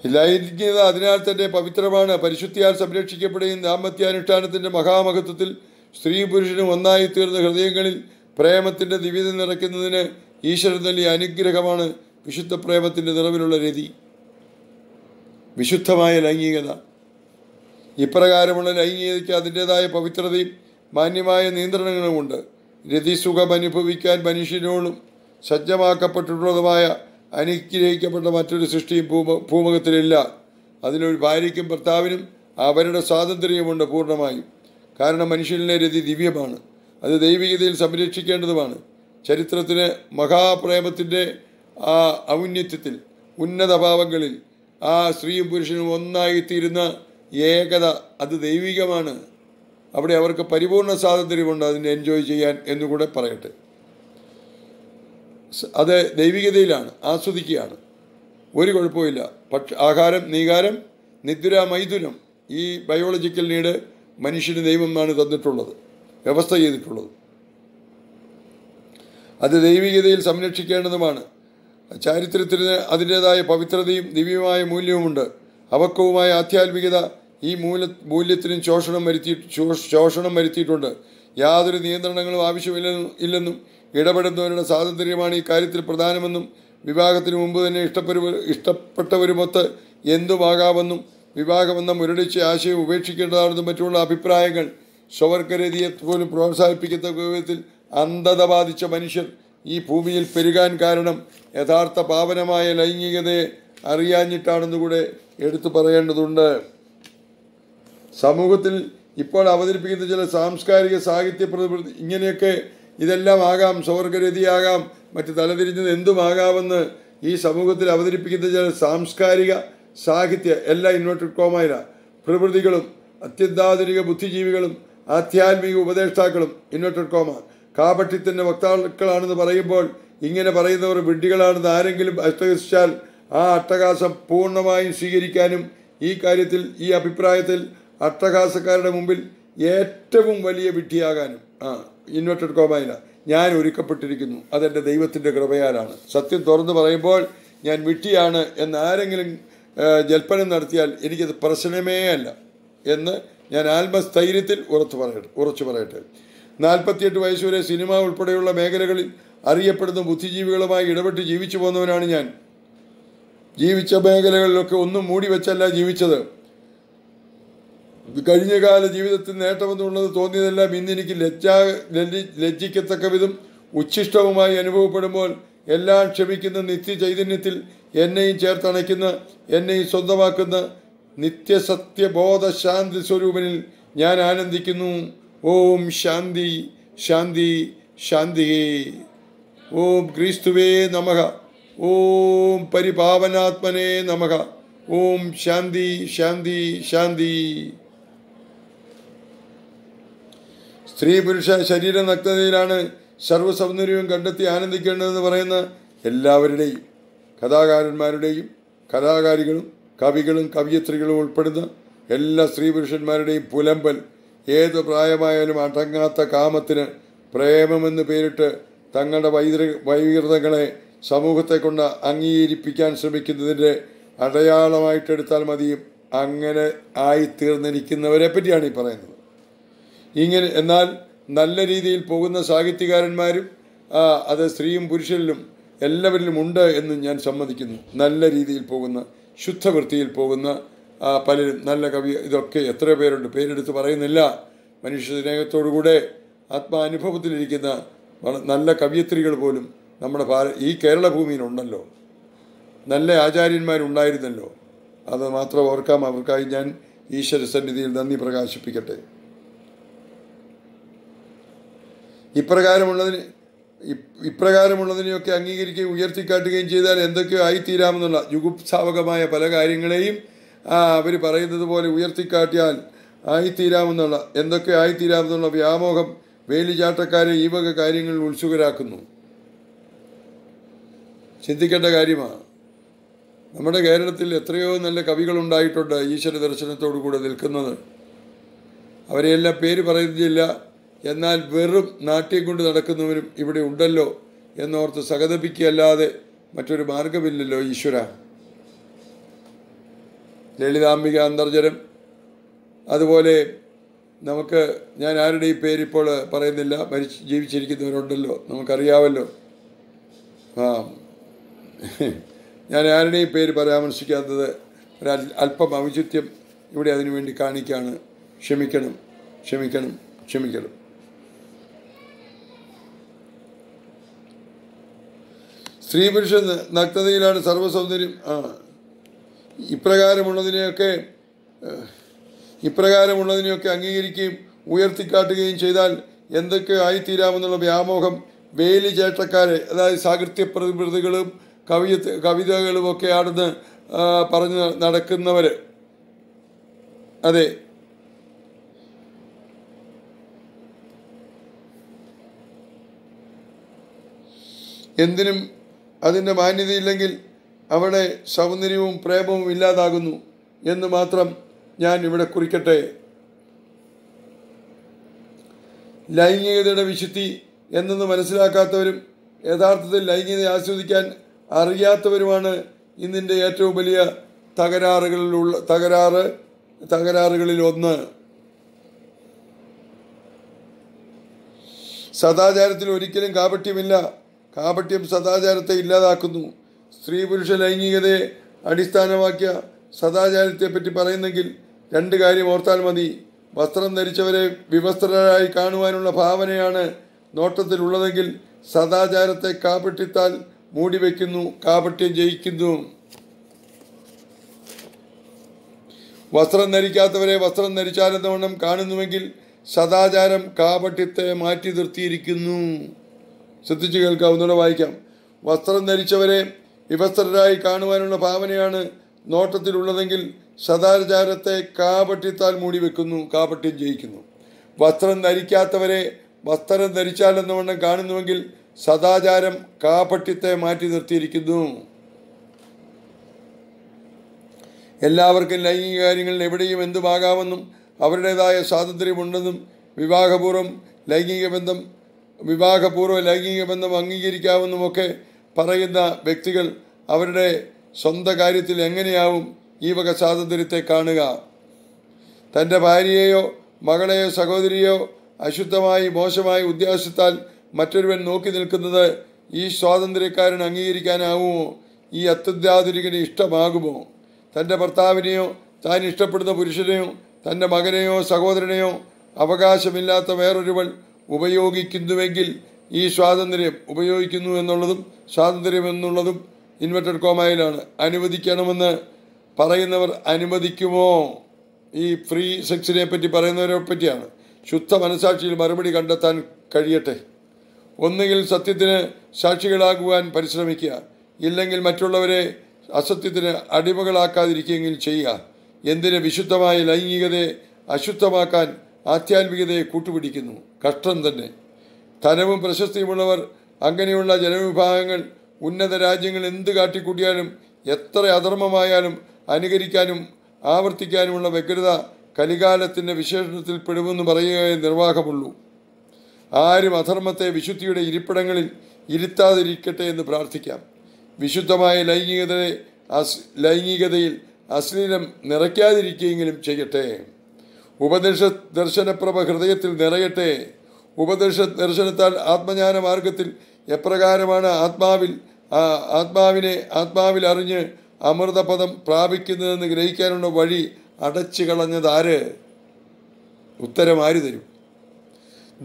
ഇല്ലായിരിക്കുന്നത് അതിനാൽ തന്നെ പവിത്രമാണ് പരിശുദ്ധിയാൽ സംരക്ഷിക്കപ്പെടുകയും ദാമ്പത്യാനുഷ്ഠാനത്തിൻ്റെ മഹാമഹത്വത്തിൽ സ്ത്രീ പുരുഷനും ഒന്നായി തീർന്ന ഹൃദയങ്ങളിൽ പ്രേമത്തിൻ്റെ ദിവ്യത നിറയ്ക്കുന്നതിന് ഈശ്വരൻ നൽകിയ അനുഗ്രഹമാണ് വിശുദ്ധ പ്രേമത്തിൻ്റെ നിറവിലുള്ള രതി വിശുദ്ധമായ ലൈംഗികത ഇപ്രകാരമുള്ള ലൈംഗികതയ്ക്ക് അതിൻ്റേതായ പവിത്രതയും മാന്യമായ നിയന്ത്രണങ്ങളുമുണ്ട് രതിസുഖം അനുഭവിക്കാൻ മനുഷ്യനോടും സജ്ജമാക്കപ്പെട്ടിട്ടുള്ളതുമായ അനുഗ്രഹിക്കപ്പെട്ട മറ്റൊരു സൃഷ്ടിയും ഭൂമ ഭൂമുഖത്തിലില്ല അതിനൊരു ഭാര്യയ്ക്കും ഭർത്താവിനും അവരുടെ സ്വാതന്ത്ര്യമുണ്ട് പൂർണ്ണമായും കാരണം മനുഷ്യനിലെ രതി ദിവ്യമാണ് അത് ദൈവികതയിൽ സംരക്ഷിക്കേണ്ടതുമാണ് ചരിത്രത്തിന് മഹാപ്രേമത്തിൻ്റെ ആ ഔന്നിത്യത്തിൽ ഉന്നത ആ സ്ത്രീയും പുരുഷനും ഒന്നായിത്തീരുന്ന ഏകത അത് ദൈവികമാണ് അവിടെ അവർക്ക് പരിപൂർണ സ്വാതന്ത്ര്യമുണ്ട് അതിനെ എൻജോയ് ചെയ്യാൻ എന്നുകൂടെ പറയട്ടെ അത് ദൈവികതയിലാണ് ആസ്വദിക്കുകയാണ് ഒരു കുഴപ്പമില്ല പക്ഷ ആഹാരം നീകാരം നിദ്ര മൈഥുനം ഈ ബയോളജിക്കൽ നീട് മനുഷ്യന് ദൈവമാണ് തന്നിട്ടുള്ളത് വ്യവസ്ഥ ചെയ്തിട്ടുള്ളത് അത് ദൈവികതയിൽ സംരക്ഷിക്കേണ്ടതുമാണ് ചാരിത്രത്തിന് അതിൻ്റേതായ പവിത്രതയും ദിവ്യമായ മൂല്യവുമുണ്ട് അവക്കവുമായ ആധ്യാത്മികത ഈ മൂല മൂല്യത്തിനും ശോഷണം വരുത്തി ശോഷണം വരുത്തിയിട്ടുണ്ട് യാതൊരു നിയന്ത്രണങ്ങളും ആവശ്യമില്ലെന്നും ഇല്ലെന്നും ഇടപെടുന്നവരുടെ സ്വാതന്ത്ര്യമാണ് ഈ കാര്യത്തിൽ പ്രധാനമെന്നും വിവാഹത്തിന് മുമ്പ് തന്നെ ഇഷ്ടപ്പെട്ട ഇഷ്ടപ്പെട്ടവരുമൊത്ത് എന്തുമാകാമെന്നും വിവാഹമെന്ന മുരടിച്ച ആശയം ഉപേക്ഷിക്കേണ്ടതാണെന്നും മറ്റുള്ള അഭിപ്രായങ്ങൾ സ്വവർഗരതിയെ പോലും പ്രോത്സാഹിപ്പിക്കുന്ന വിധത്തിൽ അന്ധത ബാധിച്ച മനുഷ്യർ ഈ ഭൂമിയിൽ പെരുകാൻ കാരണം യഥാർത്ഥ പാവനമായ ലൈംഗികതയെ കൂടെ എടുത്തു പറയേണ്ടതുണ്ട് സമൂഹത്തിൽ ഇപ്പോൾ അവതരിപ്പിക്കുന്ന ചില സാംസ്കാരിക സാഹിത്യ പ്രതിപ്രതി ഇങ്ങനെയൊക്കെ ഇതെല്ലാം ആകാം സ്വർഗരതിയാകാം മറ്റ് തലതിരിഞ്ഞത് എന്തുമാകാമെന്ന് ഈ സമൂഹത്തിൽ അവതരിപ്പിക്കുന്ന ചില സാംസ്കാരിക സാഹിത്യ എല്ലാ ഇൻവേർട്ടഡ് കോമയിലാണ് പ്രകൃതികളും അത്യന്താധുനിക ബുദ്ധിജീവികളും ആധ്യാത്മിക ഉപദേഷ്ടാക്കളും ഇൻവേർട്ടഡ് കോമ കാപട്ടിത്തിൻ്റെ വക്താക്കളാണെന്ന് പറയുമ്പോൾ ഇങ്ങനെ പറയുന്നവർ വിഡ്ഢികളാണെന്ന് ആരെങ്കിലും അട്ടഹസിച്ചാൽ ആ അട്ടഹാസം പൂർണ്ണമായും സ്വീകരിക്കാനും ഈ കാര്യത്തിൽ ഈ അഭിപ്രായത്തിൽ അട്ടഹാസക്കാരുടെ മുമ്പിൽ ഏറ്റവും വലിയ വിഡ്ഢിയാകാനും ആ ഇൻവെർട്ടഡ് കോമയില ഞാൻ ഒരുക്കപ്പെട്ടിരിക്കുന്നു അതെൻ്റെ ദൈവത്തിൻ്റെ കൃപയാലാണ് സത്യം തുറന്നു പറയുമ്പോൾ ഞാൻ വിട്ടിയാണ് എന്ന് ആരെങ്കിലും ജൽപ്പനം നടത്തിയാൽ എനിക്കത് പ്രശ്നമേ അല്ല എന്ന് ഞാൻ ആത്മസ്ഥൈര്യത്തിൽ ഉറച്ചു പറയട്ടെ ഉറച്ചു പറയട്ടെ നാൽപ്പത്തിയെട്ട് വയസ്സുവരെ സിനിമ ഉൾപ്പെടെയുള്ള മേഖലകളിൽ അറിയപ്പെടുന്ന ബുദ്ധിജീവികളുമായി ഇടപെട്ട് ജീവിച്ചു പോകുന്നവനാണ് ഞാൻ ജീവിച്ച മേഖലകളിലൊക്കെ ഒന്നും മൂടി വെച്ചല്ല ജീവിച്ചത് കഴിഞ്ഞകാല ജീവിതത്തിൽ നേട്ടമെന്നുള്ളത് തോന്നിയതെല്ലാം ഇന്ന് എനിക്ക് ലജ്ജാ ലജ്ജിക്കത്തക്ക വിധം ഉച്ഛിഷ്ടവുമായി അനുഭവപ്പെടുമ്പോൾ എല്ലാം ക്ഷമിക്കുന്ന നിത്യചൈതന്യത്തിൽ എന്നെയും ചേർത്തണയ്ക്കുന്ന എന്നെയും സ്വന്തമാക്കുന്ന നിത്യസത്യബോധ ശാന്തി സ്വരൂപനിൽ ഞാൻ ആനന്ദിക്കുന്നു ഓം ശാന്തി ശാന്തി ശാന്തി ഓം ക്രിസ്തുവേ നമഹ ഓം പരിപാവനാത്മനേ നമഹ ഓം ശാന്തി ശാന്തി ശാന്തി സ്ത്രീ പുരുഷ ശരീര നഗ്നതയിലാണ് സർവ്വസൗന്ദര്യവും കണ്ടെത്തി ആനന്ദിക്കേണ്ടതെന്ന് പറയുന്ന എല്ലാവരുടെയും കഥാകാരന്മാരുടെയും കഥാകാരികളും കവികളും കവിയത്രികളും ഉൾപ്പെടുന്ന എല്ലാ സ്ത്രീ പുരുഷന്മാരുടെയും പുലമ്പൽ ഏത് പ്രായമായാലും അടങ്ങാത്ത കാമത്തിന് പ്രേമമെന്ന് പേരിട്ട് തങ്ങളുടെ വൈദ്ര വൈകൃതങ്ങളെ സമൂഹത്തെ കൊണ്ട് അംഗീകരിപ്പിക്കാൻ ശ്രമിക്കുന്നതിൻ്റെ അടയാളമായിട്ടെടുത്താൽ മതിയും അങ്ങനെ ആയിത്തീർന്നിരിക്കുന്നവരെ പറ്റിയാണ് ഈ പറയുന്നത് ഇങ്ങനെ എന്നാൽ നല്ല രീതിയിൽ പോകുന്ന സാഹിത്യകാരന്മാരും അത് സ്ത്രീയും പുരുഷനിലും എല്ലാവരിലും ഉണ്ട് എന്ന് ഞാൻ സമ്മതിക്കുന്നു നല്ല രീതിയിൽ പോകുന്ന ശുദ്ധവൃത്തിയിൽ പോകുന്ന പലരും നല്ല കവി ഇതൊക്കെ എത്ര പേരുണ്ട് പേരെടുത്ത് പറയുന്നില്ല മനുഷ്യ സ്നേഹത്തോടുകൂടെ ആത്മാനുഭവത്തിലിരിക്കുന്ന നല്ല കവിയത്രികൾ പോലും നമ്മുടെ ഭാര ഈ കേരള ഭൂമിയിലുണ്ടല്ലോ നല്ല ആചാര്യന്മാരുണ്ടായിരുന്നല്ലോ അത് മാത്രം ഓർക്കാം അവർക്കായി ഞാൻ ഈശ്വര സന്നിധിയിൽ നന്ദി പ്രകാശിപ്പിക്കട്ടെ ഇപ്രകാരമുള്ളതിന് ഇപ്രകാരമുള്ളതിനെയൊക്കെ അംഗീകരിക്കുകയും ഉയർത്തിക്കാട്ടുകയും ചെയ്താൽ എന്തൊക്കെയോ ആയിത്തീരാമെന്നുള്ള ജുഗുപ്സാവകമായ പല കാര്യങ്ങളെയും അവർ പറയുന്നത് പോലെ ഉയർത്തിക്കാട്ടിയാൽ ആയിത്തീരാമെന്നുള്ള എന്തൊക്കെ ആയിത്തീരാമെന്നുള്ള വ്യാമോഹം വേലിചാട്ടക്കാരെ ഈ വക കാര്യങ്ങളിൽ ഉത്സുകരാക്കുന്നു ചിന്തിക്കേണ്ട കാര്യമാണ് നമ്മുടെ കേരളത്തിൽ എത്രയോ നല്ല കവികളുണ്ടായിട്ടുണ്ട് ഈശ്വര ദർശനത്തോടു കൂടെ നിൽക്കുന്നത് അവരെയെല്ലാം പേര് പറയുന്നില്ല എന്നാൽ വെറും നാട്ടിൽ കൊണ്ട് നടക്കുന്നവരും ഇവിടെ ഉണ്ടല്ലോ എന്നോർത്ത് സഹതപിക്കുകയല്ലാതെ മറ്റൊരു മാർഗമില്ലല്ലോ ഈശ്വര ലളിതാംബിക അന്തർജനം അതുപോലെ നമുക്ക് ഞാൻ ആരുടെ ഈ പേരിപ്പോൾ പറയുന്നില്ല മരിച്ച് ജീവിച്ചിരിക്കുന്നവരുണ്ടല്ലോ നമുക്കറിയാമല്ലോ ആ ഞാൻ ഈ പേര് പരാമർശിക്കാത്തത് ഒരു അല്പം ഔചിത്യം ഇവിടെ അതിനുവേണ്ടി കാണിക്കുകയാണ് ക്ഷമിക്കണം ക്ഷമിക്കണം ക്ഷമിക്കണം സ്ത്രീ പുരുഷ നഗ്നതയിലാണ് സർവ്വസൗന്ദര്യം ആ ഇപ്രകാരമുള്ളതിനെയൊക്കെ ഇപ്രകാരമുള്ളതിനെയൊക്കെ അംഗീകരിക്കുകയും ഉയർത്തിക്കാട്ടുകയും ചെയ്താൽ എന്തൊക്കെ ആയിത്തീരാമെന്നുള്ള വ്യാമോഹം വേലി ചേട്ടക്കാരെ അതായത് സാഹിത്യ പ്രതികൃതികളും കവിയ ഒക്കെ ആടുന്ന് പറഞ്ഞ് നടക്കുന്നവർ അതെ എന്തിനും അതിൻ്റെ മാന്യതയില്ലെങ്കിൽ അവിടെ സൗന്ദര്യവും പ്രേമവും ഇല്ലാതാകുന്നു എന്ന് മാത്രം ഞാൻ ഇവിടെ കുറിക്കട്ടെ ലൈംഗികതയുടെ വിശുദ്ധി എന്നത് മനസ്സിലാക്കാത്തവരും യഥാർത്ഥത്തിൽ ലൈംഗികത ആസ്വദിക്കാൻ അറിയാത്തവരുമാണ് ഇന്നിൻ്റെ ഏറ്റവും വലിയ തകരാറുകളിലുള്ള തകരാറ് തകരാറുകളിൽ ഒന്ന് സദാചാരത്തിൽ ഒരിക്കലും കാപട്യമില്ല കാപട്യം സദാചാരത്തെ ഇല്ലാതാക്കുന്നു സ്ത്രീ പുരുഷ ലൈംഗികതയെ അടിസ്ഥാനമാക്കിയ സദാചാരത്തെപ്പറ്റി പറയുന്നെങ്കിൽ രണ്ട് കാര്യം ഓർത്താൽ മതി വസ്ത്രം ധരിച്ചവരെ വിവസ്ത്രരായി കാണുവാനുള്ള ഭാവനയാണ് നോട്ടത്തിലുള്ളതെങ്കിൽ സദാചാരത്തെ കാപട്യത്താൽ വയ്ക്കുന്നു കാപട്യം ജയിക്കുന്നു വസ്ത്രം ധരിക്കാത്തവരെ വസ്ത്രം ധരിച്ചാലെന്നവണ്ണം കാണുന്നുവെങ്കിൽ സദാചാരം കാപട്യത്തെ മാറ്റി നിർത്തിയിരിക്കുന്നു ശ്രദ്ധിച്ചു കേൾക്കുക ഒന്നുകൂടെ വായിക്കാം വസ്ത്രം ധരിച്ചവരെ വിവസ്ത്രരായി കാണുവാനുള്ള ഭാവനയാണ് നോട്ടത്തിലുള്ളതെങ്കിൽ സദാചാരത്തെ കാപട്യത്താൽ മൂടി വെക്കുന്നു കാപട്യം ജയിക്കുന്നു വസ്ത്രം ധരിക്കാത്തവരെ വസ്ത്രം ധരിച്ചാൽ ധരിച്ചാലെന്നവണ്ണം കാണുന്നുവെങ്കിൽ സദാചാരം കാപട്യത്തെ മാറ്റി നിർത്തിയിരിക്കുന്നു എല്ലാവർക്കും ലൈംഗിക കാര്യങ്ങളിൽ എവിടെയും എന്തുമാകാമെന്നും അവരുടേതായ സ്വാതന്ത്ര്യമുണ്ടെന്നും വിവാഹപൂർവ്വം ലൈംഗിക ബന്ധം വിവാഹപൂർവ്വ ലൈംഗിക ബന്ധം അംഗീകരിക്കാവുന്നതുമൊക്കെ പറയുന്ന വ്യക്തികൾ അവരുടെ സ്വന്തം കാര്യത്തിൽ എങ്ങനെയാവും ഈ വക സ്വാതന്ത്ര്യത്തെ കാണുക തൻ്റെ ഭാര്യയെയോ മകളെയോ സഹോദരിയോ അശുദ്ധമായി മോശമായി ഉദ്ദേശത്താൽ മറ്റൊരുവൻ നോക്കി നിൽക്കുന്നത് ഈ സ്വാതന്ത്ര്യക്കാരൻ അംഗീകരിക്കാനാവുമോ ഈ അത്യന്താധുനികന് ഇഷ്ടമാകുമോ തൻ്റെ ഭർത്താവിനെയോ താൻ ഇഷ്ടപ്പെടുന്ന പുരുഷനെയോ തൻ്റെ മകനെയോ സഹോദരനെയോ അവകാശമില്ലാത്ത വേറൊരുവൾ ഉപയോഗിക്കുന്നുവെങ്കിൽ ഈ സ്വാതന്ത്ര്യം ഉപയോഗിക്കുന്നു എന്നുള്ളതും സ്വാതന്ത്ര്യം എന്നുള്ളതും ഇൻവെർട്ടഡ് കോമയിലാണ് അനുവദിക്കണമെന്ന് പറയുന്നവർ അനുവദിക്കുമോ ഈ ഫ്രീ സെക്സിനെ പറ്റി പറയുന്നവരെ പറ്റിയാണ് ശുദ്ധ മനസാക്ഷിയിൽ മറുപടി കണ്ടെത്താൻ കഴിയട്ടെ ഒന്നുകിൽ സത്യത്തിന് സാക്ഷികളാകുവാൻ പരിശ്രമിക്കുക ഇല്ലെങ്കിൽ മറ്റുള്ളവരെ അസത്യത്തിന് അടിമകളാക്കാതിരിക്കുകയെങ്കിൽ ചെയ്യുക എന്തിന് വിശുദ്ധമായ ലൈംഗികതയെ അശുദ്ധമാക്കാൻ ആധ്യാത്മികതയെ കൂട്ടുപിടിക്കുന്നു കഷ്ടം തന്നെ ധനവും പ്രശസ്തിയുമുള്ളവർ അങ്ങനെയുള്ള ജനവിഭാഗങ്ങൾ ഉന്നത രാജ്യങ്ങൾ എന്ത് കാട്ടിക്കൂട്ടിയാലും എത്ര അധർമ്മമായാലും അനുകരിക്കാനും ആവർത്തിക്കാനുമുള്ള വ്യഗ്രത കലികാലത്തിൻ്റെ വിശേഷണത്തിൽ പെടുമെന്ന് പറയുകയേ നിർവാഹമുള്ളൂ ആരും അധർമ്മത്തെ വിശുദ്ധിയുടെ ഇരിപ്പിടങ്ങളിൽ ഇരുത്താതിരിക്കട്ടെ എന്ന് പ്രാർത്ഥിക്കാം വിശുദ്ധമായ ലൈംഗികതയെ ലൈംഗികതയിൽ അശ്ലീലം നിറയ്ക്കാതിരിക്കുകയെങ്കിലും ചെയ്യട്ടെ ഉപദേശ ദർശനപ്രഭ ഹൃദയത്തിൽ നിറയട്ടെ ഉപദേശ ദർശനത്താൽ ആത്മജ്ഞാന മാർഗത്തിൽ എപ്രകാരമാണ് ആത്മാവിൽ ആത്മാവിനെ ആത്മാവിൽ അറിഞ്ഞ് അമൃതപദം പ്രാപിക്കുന്നതെന്ന് ഗ്രഹിക്കാനുള്ള വഴി അടച്ചു കളഞ്ഞതാര് ഉത്തരം ആര് തരും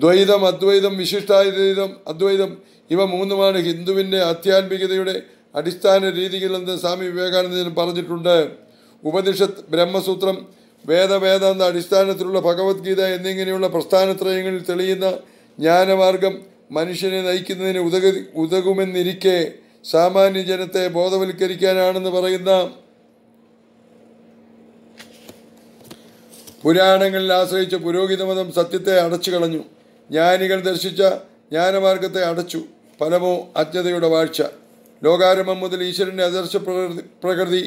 ദ്വൈതം അദ്വൈതം വിശിഷ്ടാദ്വൈതം അദ്വൈതം ഇവ മൂന്നുമാണ് ഹിന്ദുവിൻ്റെ ആധ്യാത്മികതയുടെ അടിസ്ഥാന രീതികളെന്ന് സ്വാമി വിവേകാനന്ദൻ പറഞ്ഞിട്ടുണ്ട് ഉപനിഷത്ത് ബ്രഹ്മസൂത്രം വേദവേദാന്ത അടിസ്ഥാനത്തിലുള്ള ഭഗവത്ഗീത എന്നിങ്ങനെയുള്ള പ്രസ്ഥാനത്രയങ്ങളിൽ തെളിയുന്ന ജ്ഞാനമാർഗം മനുഷ്യനെ നയിക്കുന്നതിന് ഉതക ഉതകുമെന്നിരിക്കെ സാമാന്യ ജനത്തെ ബോധവൽക്കരിക്കാനാണെന്ന് പറയുന്ന പുരാണങ്ങളിൽ ആശ്രയിച്ച പുരോഹിതമതം സത്യത്തെ അടച്ചു കളഞ്ഞു ജ്ഞാനികൾ ദർശിച്ച ജ്ഞാനമാർഗത്തെ അടച്ചു ഫലമോ അജ്ഞതയുടെ വാഴ്ച ലോകാരംഭം മുതൽ ഈശ്വരൻ്റെ അദർശ പ്രകൃതി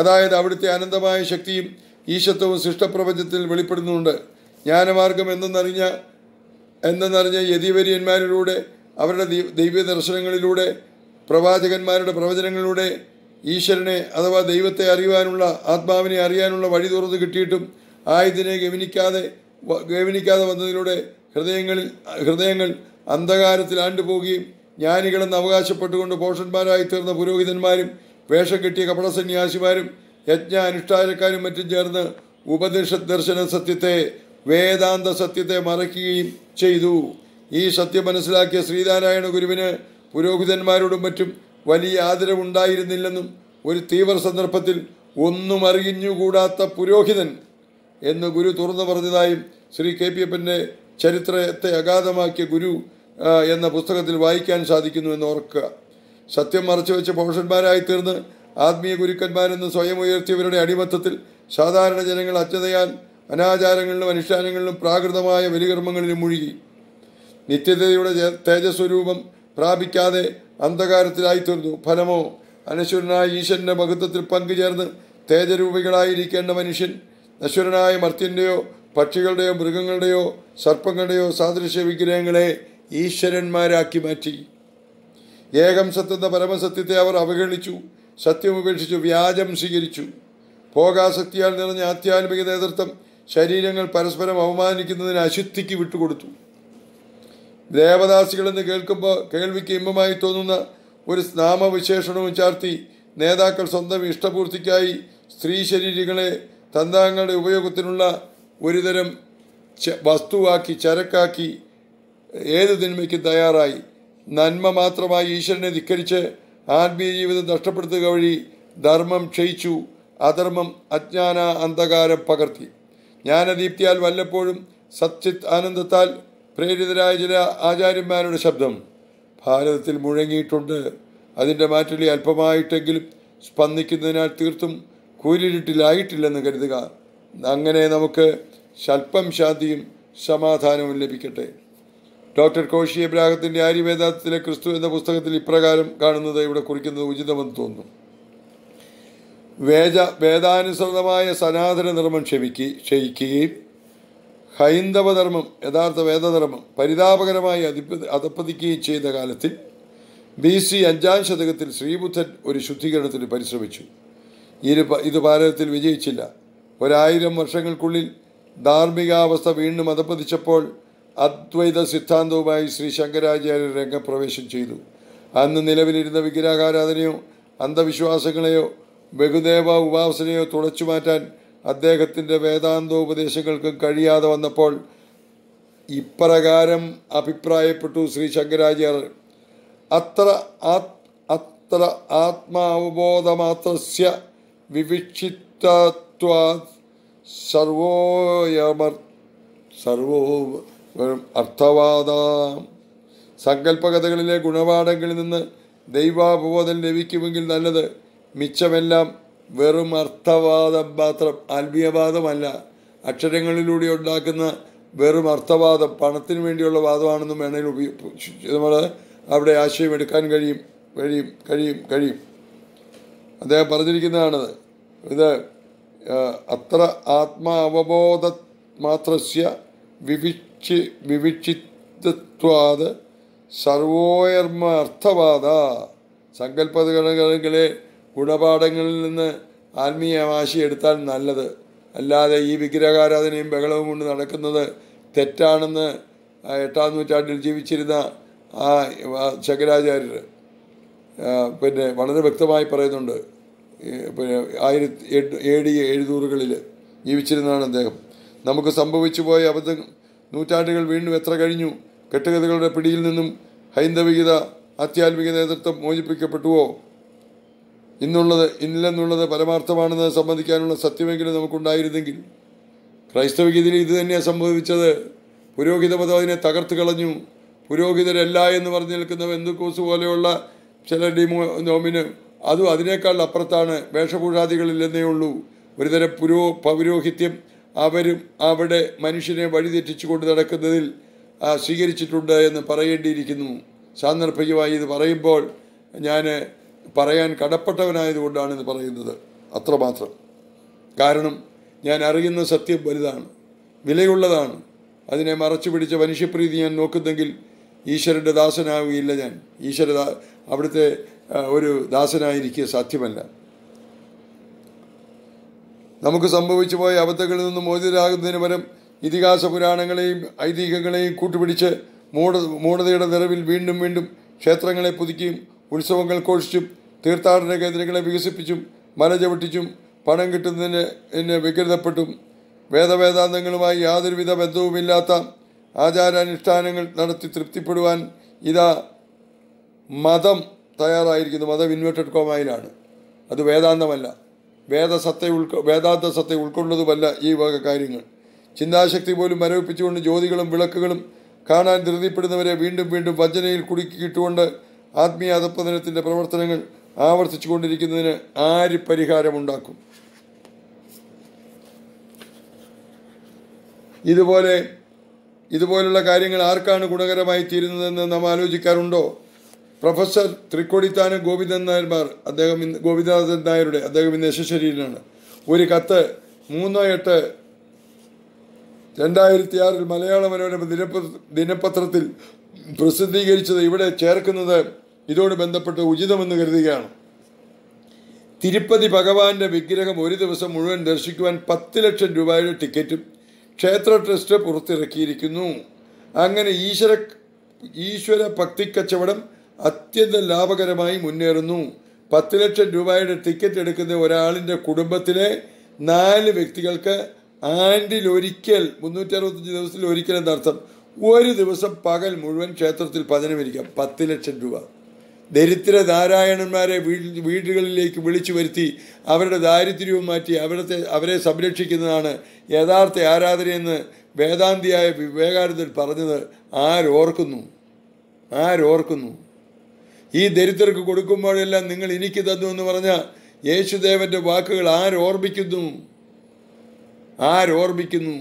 അതായത് അവിടുത്തെ അനന്തമായ ശക്തിയും ഈശത്വവും സൃഷ്ടപ്രപഞ്ചത്തിൽ വെളിപ്പെടുന്നുണ്ട് ജ്ഞാനമാർഗം എന്നറിഞ്ഞ എന്നറിഞ്ഞ യതിവര്യന്മാരിലൂടെ അവരുടെ ദൈവ ദർശനങ്ങളിലൂടെ പ്രവാചകന്മാരുടെ പ്രവചനങ്ങളിലൂടെ ഈശ്വരനെ അഥവാ ദൈവത്തെ അറിയുവാനുള്ള ആത്മാവിനെ അറിയാനുള്ള വഴി തുറന്നു കിട്ടിയിട്ടും ആയുധനെ ഗമനിക്കാതെ ഗമനിക്കാതെ വന്നതിലൂടെ ഹൃദയങ്ങളിൽ ഹൃദയങ്ങൾ അന്ധകാരത്തിൽ ആണ്ടുപോകുകയും ജ്ഞാനികളെന്ന് അവകാശപ്പെട്ടുകൊണ്ട് പോഷന്മാരായി തീർന്ന പുരോഹിതന്മാരും വേഷം കെട്ടിയ കപടസന്യാസിമാരും യജ്ഞ അനുഷ്ഠാനക്കാരും മറ്റും ചേർന്ന് ഉപദേശ ദർശന സത്യത്തെ വേദാന്ത സത്യത്തെ മറയ്ക്കുകയും ചെയ്തു ഈ സത്യം മനസ്സിലാക്കിയ ശ്രീനാരായണ ഗുരുവിന് പുരോഹിതന്മാരോടും മറ്റും വലിയ ആദരവുണ്ടായിരുന്നില്ലെന്നും ഒരു തീവ്ര സന്ദർഭത്തിൽ ഒന്നും അറിഞ്ഞുകൂടാത്ത പുരോഹിതൻ എന്ന് ഗുരു തുറന്നു പറഞ്ഞതായും ശ്രീ കെ പി എപ്പൻ്റെ ചരിത്രത്തെ അഗാധമാക്കിയ ഗുരു എന്ന പുസ്തകത്തിൽ വായിക്കാൻ സാധിക്കുന്നു എന്ന് ഓർക്കുക സത്യം മറച്ചു വെച്ച് പൗഷന്മാരായി തീർന്ന് ആത്മീയ ഗുരുക്കന്മാരെന്ന് സ്വയം ഉയർത്തിയവരുടെ അടിമത്തത്തിൽ സാധാരണ ജനങ്ങൾ അച്ഛതയാൽ അനാചാരങ്ങളിലും അനുഷ്ഠാനങ്ങളിലും പ്രാകൃതമായ ബലികർമ്മങ്ങളിലും മുഴുകി നിത്യതയുടെ തേജസ്വരൂപം പ്രാപിക്കാതെ അന്ധകാരത്തിലായി തീർന്നു ഫലമോ അനശ്വരനായ ഈശ്വരൻ്റെ മഹത്വത്തിൽ പങ്കുചേർന്ന് തേജരൂപികളായിരിക്കേണ്ട മനുഷ്യൻ നശ്വരനായ മർത്യൻ്റെയോ പക്ഷികളുടെയോ മൃഗങ്ങളുടെയോ സർപ്പങ്ങളുടെയോ സാദൃശ്യ വിഗ്രഹങ്ങളെ ഈശ്വരന്മാരാക്കി മാറ്റി ഏകം സത്തെന്ന പരമസത്യത്തെ അവർ അവഗണിച്ചു സത്യം ഉപേക്ഷിച്ചു വ്യാജം സ്വീകരിച്ചു ഭോഗാസക്തിയാൽ നിറഞ്ഞ ആധ്യാത്മിക നേതൃത്വം ശരീരങ്ങൾ പരസ്പരം അവമാനിക്കുന്നതിന് അശുദ്ധിക്ക് വിട്ടുകൊടുത്തു ദേവദാസികളെന്ന് കേൾക്കുമ്പോൾ കേൾവിക്ക് ഇമ്പമായി തോന്നുന്ന ഒരു നാമവിശേഷണവും ചാർത്തി നേതാക്കൾ സ്വന്തം ഇഷ്ടപൂർത്തിക്കായി സ്ത്രീ ശരീരങ്ങളെ തന്താങ്ങളുടെ ഉപയോഗത്തിനുള്ള ഒരുതരം വസ്തുവാക്കി ചരക്കാക്കി ഏത് തിന്മയ്ക്കും തയ്യാറായി നന്മ മാത്രമായി ഈശ്വരനെ ധിക്കരിച്ച് ആത്മീയ ജീവിതം നഷ്ടപ്പെടുത്തുക വഴി ധർമ്മം ക്ഷയിച്ചു അധർമ്മം അജ്ഞാന അന്ധകാരം പകർത്തി ജ്ഞാനദീപ്തിയാൽ വല്ലപ്പോഴും സച്ചിത് ആനന്ദത്താൽ പ്രേരിതരായ ചില ആചാര്യന്മാരുടെ ശബ്ദം ഭാരതത്തിൽ മുഴങ്ങിയിട്ടുണ്ട് അതിൻ്റെ മാറ്റലി അല്പമായിട്ടെങ്കിലും സ്പന്ദിക്കുന്നതിനാൽ തീർത്തും കൂരിരുട്ടിലായിട്ടില്ലെന്ന് കരുതുക അങ്ങനെ നമുക്ക് ശൽപ്പം ശാന്തിയും സമാധാനവും ലഭിക്കട്ടെ ഡോക്ടർ കോശി എബ്രാഹത്തിൻ്റെ ആര്യവേദാന്തത്തിലെ ക്രിസ്തു എന്ന പുസ്തകത്തിൽ ഇപ്രകാരം കാണുന്നത് ഇവിടെ കുറിക്കുന്നത് ഉചിതമെന്ന് തോന്നുന്നു വേദ വേദാനുസൃതമായ സനാതന നിർമ്മം ക്ഷമിക്ക് ക്ഷയിക്കുകയും ഹൈന്ദവധർമ്മം യഥാർത്ഥ വേദധർമ്മം പരിതാപകരമായി അധിപ അധപ്പതിക്കുകയും ചെയ്ത കാലത്തിൽ ബി സി അഞ്ചാം ശതകത്തിൽ ശ്രീബുദ്ധൻ ഒരു ശുദ്ധീകരണത്തിന് പരിശ്രമിച്ചു ഇരു ഇത് ഭാരതത്തിൽ വിജയിച്ചില്ല ഒരായിരം വർഷങ്ങൾക്കുള്ളിൽ ധാർമ്മികാവസ്ഥ വീണ്ടും അധപ്പതിച്ചപ്പോൾ അദ്വൈത സിദ്ധാന്തവുമായി ശ്രീ ശങ്കരാചാര്യ രംഗപ്രവേശം ചെയ്തു അന്ന് നിലവിലിരുന്ന വിഗ്രഹാരാധനയോ അന്ധവിശ്വാസങ്ങളെയോ ബഹുദേവ ഉപാസനയോ തുടച്ചു മാറ്റാൻ അദ്ദേഹത്തിൻ്റെ വേദാന്തോപദേശങ്ങൾക്കും കഴിയാതെ വന്നപ്പോൾ ഇപ്രകാരം അഭിപ്രായപ്പെട്ടു ശ്രീ ശങ്കരാചാര്യർ അത്ര അത്ര ആത്മാവബോധമാത്രസ്യ വിവിക്ഷിതത്വാ സർവോയമർ സർവോ അർത്ഥവാദ സങ്കല്പകഥകളിലെ ഗുണപാഠങ്ങളിൽ നിന്ന് ദൈവാബോധം ലഭിക്കുമെങ്കിൽ നല്ലത് മിച്ചമെല്ലാം വെറും അർത്ഥവാദം മാത്രം ആത്മീയവാദമല്ല അക്ഷരങ്ങളിലൂടെ ഉണ്ടാക്കുന്ന വെറും അർത്ഥവാദം പണത്തിന് വേണ്ടിയുള്ള വാദമാണെന്നും വേണമെങ്കിൽ ഉപയോഗ നമ്മൾ അവിടെ ആശയം എടുക്കാൻ കഴിയും കഴിയും കഴിയും കഴിയും അദ്ദേഹം പറഞ്ഞിരിക്കുന്നതാണത് ഇത് അത്ര ആത്മാവബോധ മാത്രസ്യ വിവി വിവിക്ഷി വിവിക്ഷിത്വാത് സർവോയർമ്മ അർത്ഥവാദ സങ്കല്പതകളെ ഗുണപാഠങ്ങളിൽ നിന്ന് വാശി എടുത്താൽ നല്ലത് അല്ലാതെ ഈ വിഗ്രഹാരാധനയും ബഹളവും കൊണ്ട് നടക്കുന്നത് തെറ്റാണെന്ന് എട്ടാം നൂറ്റാണ്ടിൽ ജീവിച്ചിരുന്ന ആ ശങ്കരാചാര്യർ പിന്നെ വളരെ വ്യക്തമായി പറയുന്നുണ്ട് പിന്നെ ആയിരത്തി എ ഡി എഴുന്നൂറുകളിൽ ജീവിച്ചിരുന്നതാണ് അദ്ദേഹം നമുക്ക് സംഭവിച്ചു പോയ അബദ്ധം നൂറ്റാണ്ടുകൾ വീണ്ടും എത്ര കഴിഞ്ഞു കെട്ടുകഥകളുടെ പിടിയിൽ നിന്നും ഹൈന്ദവികത ആത്യാത്മിക നേതൃത്വം മോചിപ്പിക്കപ്പെട്ടുവോ ഇന്നുള്ളത് ഇന്നില്ലെന്നുള്ളത് പരമാർത്ഥമാണെന്ന് സംബന്ധിക്കാനുള്ള സത്യമെങ്കിലും നമുക്കുണ്ടായിരുന്നെങ്കിൽ ക്രൈസ്തവഗീതിയിൽ ഇത് തന്നെയാണ് സംഭവിച്ചത് പുരോഹിത പദവിനെ തകർത്ത് കളഞ്ഞു പുരോഹിതരല്ല എന്ന് പറഞ്ഞു നിൽക്കുന്ന ബന്ധുക്കോസ് പോലെയുള്ള ചില ഡിമോ നോമിന് അതും അതിനേക്കാൾ അപ്പുറത്താണ് വേഷപൂഷാദികളില്ലെന്നേ ഉള്ളൂ ഒരുതരം പുരോ പൗരോഹിത്യം അവരും അവിടെ മനുഷ്യനെ വഴിതെറ്റിച്ചു കൊണ്ട് നടക്കുന്നതിൽ സ്വീകരിച്ചിട്ടുണ്ട് എന്ന് പറയേണ്ടിയിരിക്കുന്നു സാന്ദർഭികമായി ഇത് പറയുമ്പോൾ ഞാൻ പറയാൻ കടപ്പെട്ടവനായതുകൊണ്ടാണ് ഇത് പറയുന്നത് അത്രമാത്രം കാരണം ഞാൻ അറിയുന്ന സത്യം വലുതാണ് വിലയുള്ളതാണ് അതിനെ മറച്ചു പിടിച്ച മനുഷ്യപ്രീതി ഞാൻ നോക്കുന്നെങ്കിൽ ഈശ്വരൻ്റെ ദാസനാവുകയില്ല ഞാൻ ഈശ്വര അവിടുത്തെ ഒരു ദാസനായിരിക്കുക സാധ്യമല്ല നമുക്ക് സംഭവിച്ചു പോയ അബദ്ധങ്ങളിൽ നിന്ന് മോചിതരാകുന്നതിന് പരം ഇതിഹാസ പുരാണങ്ങളെയും ഐതിഹ്യങ്ങളെയും കൂട്ടുപിടിച്ച് മൂഢ മൂഢതയുടെ നിറവിൽ വീണ്ടും വീണ്ടും ക്ഷേത്രങ്ങളെ പുതുക്കിയും ഉത്സവങ്ങൾ ഘോഷിച്ചും തീർത്ഥാടന കേന്ദ്രങ്ങളെ വികസിപ്പിച്ചും മല ചവിട്ടിച്ചും പണം കിട്ടുന്നതിന് എന്നെ വികൃതപ്പെട്ടും വേദവേദാന്തങ്ങളുമായി യാതൊരുവിധ ബന്ധവുമില്ലാത്ത ആചാരാനുഷ്ഠാനങ്ങൾ നടത്തി തൃപ്തിപ്പെടുവാൻ ഇതാ മതം തയ്യാറായിരിക്കുന്നു മതം ഇൻവേർട്ടഡ് കോമായിലാണ് അത് വേദാന്തമല്ല വേദസത്തെ ഉൾക്കൊ വേദാന്ത സത്തെ ഉൾക്കൊണ്ടതുമല്ല ഈ വക കാര്യങ്ങൾ ചിന്താശക്തി പോലും മരവിപ്പിച്ചുകൊണ്ട് ജ്യോതികളും വിളക്കുകളും കാണാൻ ധൃതിപ്പെടുന്നവരെ വീണ്ടും വീണ്ടും വഞ്ചനയിൽ കുടുക്കിയിട്ടുകൊണ്ട് ആത്മീയ അധപ്പതനത്തിൻ്റെ പ്രവർത്തനങ്ങൾ ആവർത്തിച്ചു കൊണ്ടിരിക്കുന്നതിന് ആര് പരിഹാരമുണ്ടാക്കും ഇതുപോലെ ഇതുപോലുള്ള കാര്യങ്ങൾ ആർക്കാണ് ഗുണകരമായി തീരുന്നതെന്ന് നാം ആലോചിക്കാറുണ്ടോ പ്രൊഫസർ തൃക്കോടിത്താനം ഗോവിന്ദൻ നായർമാർ അദ്ദേഹം ഇന്ന് ഗോവിന്ദനാഥൻ നായരുടെ അദ്ദേഹം ഇന്ന് യശശരീരനാണ് ഒരു കത്ത് മൂന്ന് എട്ട് രണ്ടായിരത്തി ആറിൽ മലയാള മനോരമ ദിനപ ദിനപത്രത്തിൽ പ്രസിദ്ധീകരിച്ചത് ഇവിടെ ചേർക്കുന്നത് ഇതോട് ബന്ധപ്പെട്ട് ഉചിതമെന്ന് കരുതുകയാണ് തിരുപ്പതി ഭഗവാന്റെ വിഗ്രഹം ഒരു ദിവസം മുഴുവൻ ദർശിക്കുവാൻ പത്ത് ലക്ഷം രൂപയുടെ ടിക്കറ്റും ക്ഷേത്ര ട്രസ്റ്റ് പുറത്തിറക്കിയിരിക്കുന്നു അങ്ങനെ ഈശ്വര ഈശ്വര ഭക്തി കച്ചവടം അത്യന്തം ലാഭകരമായി മുന്നേറുന്നു പത്ത് ലക്ഷം രൂപയുടെ ടിക്കറ്റ് എടുക്കുന്ന ഒരാളിൻ്റെ കുടുംബത്തിലെ നാല് വ്യക്തികൾക്ക് ഒരിക്കൽ മുന്നൂറ്റി അറുപത്തഞ്ച് ദിവസത്തിൽ ഒരിക്കൽ എന്നർത്ഥം ഒരു ദിവസം പകൽ മുഴുവൻ ക്ഷേത്രത്തിൽ പതനമിരിക്കാം പത്ത് ലക്ഷം രൂപ ദരിദ്ര നാരായണന്മാരെ വീടുകളിലേക്ക് വിളിച്ചു വരുത്തി അവരുടെ ദാരിദ്ര്യവും മാറ്റി അവരുടെ അവരെ സംരക്ഷിക്കുന്നതാണ് യഥാർത്ഥ ആരാധനയെന്ന് വേദാന്തിയായ വിവേകാനന്ദൻ പറഞ്ഞത് ആരോർക്കുന്നു ആരോർക്കുന്നു ഈ ദരിദ്രർക്ക് കൊടുക്കുമ്പോഴെല്ലാം നിങ്ങൾ എനിക്ക് തന്നു എന്ന് പറഞ്ഞ യേശുദേവന്റെ വാക്കുകൾ ആരോർപ്പിക്കുന്നു ആരോർപ്പിക്കുന്നു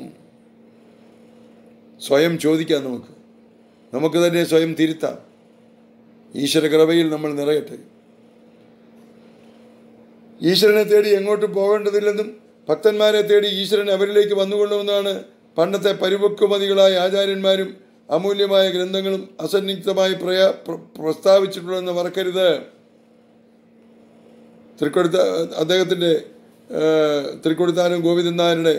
സ്വയം ചോദിക്കാം നമുക്ക് നമുക്ക് തന്നെ സ്വയം തിരുത്താം ഈശ്വര കൃപയിൽ നമ്മൾ നിറയട്ടെ ഈശ്വരനെ തേടി എങ്ങോട്ട് പോകേണ്ടതില്ലെന്നും ഭക്തന്മാരെ തേടി ഈശ്വരൻ അവരിലേക്ക് വന്നുകൊള്ളുമെന്നാണ് പണ്ടത്തെ പരിപക്വമതികളായ ആചാര്യന്മാരും അമൂല്യമായ ഗ്രന്ഥങ്ങളും അസന്നിഗ്ധമായി പ്രയാ പ്രസ്താവിച്ചിട്ടുണ്ടെന്ന് മറക്കരുത് തൃക്കൊടുത്ത അദ്ദേഹത്തിൻ്റെ തൃക്കൊടുത്താനും ഗോവിന്ദൻ നായരുടെ